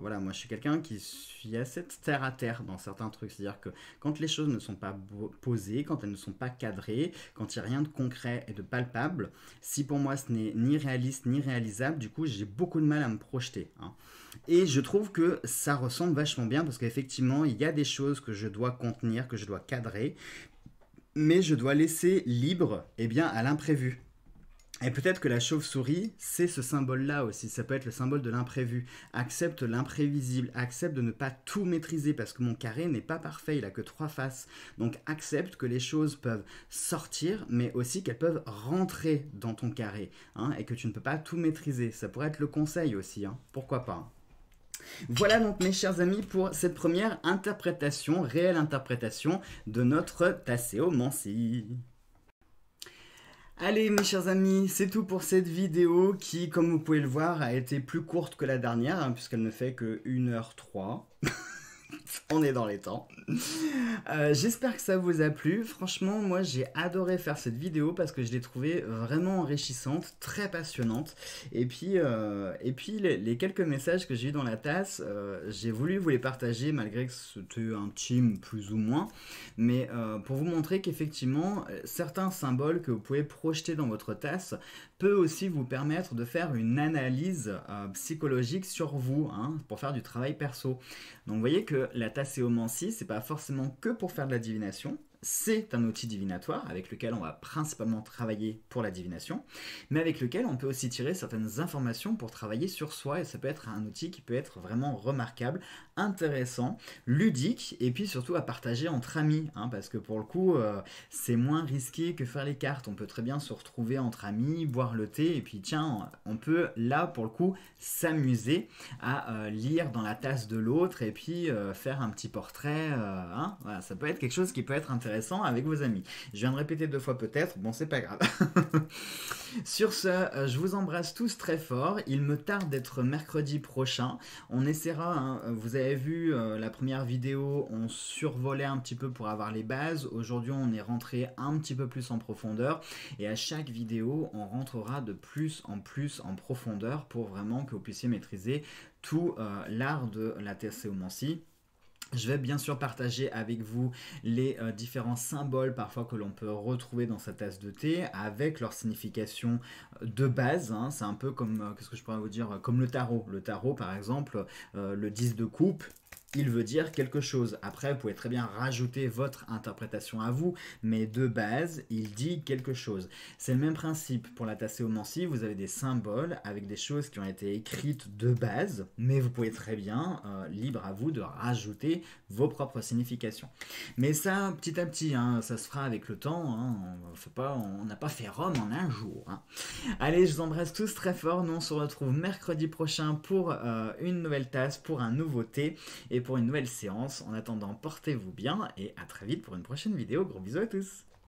voilà, moi, je suis quelqu'un qui suis assez terre à terre dans certains trucs, c'est-à-dire que quand les choses ne sont pas posées, quand elles ne sont pas cadrées, quand il n'y a rien de concret et de palpable, si pour moi ce n'est ni réaliste ni réalisable, du coup, j'ai beaucoup de mal à me projeter. Hein. Et je trouve que ça ressemble vachement bien parce qu'effectivement, il y a des choses que je dois contenir, que je dois cadrer, mais je dois laisser libre et eh bien, à l'imprévu. Et peut-être que la chauve-souris, c'est ce symbole-là aussi. Ça peut être le symbole de l'imprévu. Accepte l'imprévisible. Accepte de ne pas tout maîtriser parce que mon carré n'est pas parfait. Il n'a que trois faces. Donc accepte que les choses peuvent sortir, mais aussi qu'elles peuvent rentrer dans ton carré. Hein, et que tu ne peux pas tout maîtriser. Ça pourrait être le conseil aussi. Hein. Pourquoi pas voilà donc mes chers amis pour cette première interprétation, réelle interprétation de notre Mansi. Allez mes chers amis, c'est tout pour cette vidéo qui, comme vous pouvez le voir, a été plus courte que la dernière, hein, puisqu'elle ne fait que 1h03. on est dans les temps. Euh, j'espère que ça vous a plu. Franchement, moi j'ai adoré faire cette vidéo parce que je l'ai trouvée vraiment enrichissante, très passionnante. Et puis, euh, et puis les, quelques messages que j'ai eu dans la tasse, euh, j'ai voulu vous les partager malgré que c'était intime plus ou moins. Mais pour vous montrer qu'effectivement, certains symboles que vous pouvez projeter dans votre tasse peut aussi vous permettre de faire une analyse psychologique sur vous hein, pour faire du travail perso. Donc vous voyez que la tasséomancie, c'est pas forcément que pour faire de la divination. C'est un outil divinatoire avec lequel on va principalement travailler pour la divination, mais avec lequel on peut aussi tirer certaines informations pour travailler sur soi et ça peut être un outil qui peut être vraiment remarquable, intéressant, ludique et puis surtout à partager entre amis hein, parce que pour le coup euh, c'est moins risqué que faire les cartes. On peut très bien se retrouver entre amis, boire le thé et puis tiens, on peut là pour le coup s'amuser à euh, lire dans la tasse de l'autre et puis euh, faire un petit portrait. Hein. ça peut être quelque chose qui peut être intéressant avec vos amis. Je viens de répéter deux fois peut-être, bon c'est pas grave. Sur ce, je vous embrasse tous très fort. Il me tarde d'être mercredi prochain. On essaiera, hein, vous avez vu, euh, la première vidéo, on survolait un petit peu pour avoir les bases. Aujourd'hui, on est rentré un petit peu plus en profondeur. Et à chaque vidéo, on rentrera de plus en plus en profondeur pour vraiment que vous puissiez maîtriser tout euh, l'art de la théomancie je vais bien sûr partager avec vous les euh, différents symboles parfois que l'on peut retrouver dans sa tasse de thé avec leur signification euh, de base. Hein. C'est un peu comme, euh, qu'est-ce que je pourrais vous dire, comme le tarot. Le tarot par exemple, le 10 de coupe, il veut dire quelque chose. Après, vous pouvez très bien rajouter votre interprétation à vous, mais de base, il dit quelque chose. C'est le même principe pour la au tasséomancie, vous avez des symboles avec des choses qui ont été écrites de base, mais vous pouvez très bien, euh, libre à vous, de rajouter vos propres significations. Mais ça, petit à petit, hein, ça se fera avec le temps, hein. on n'a pas fait Rome en un jour. Hein. Allez, je vous embrasse tous très fort, nous on se retrouve mercredi prochain pour euh, une nouvelle tasse, pour un nouveau thé, et pour une nouvelle séance. En attendant, portez-vous bien et à très vite pour une prochaine vidéo. Gros bisous à tous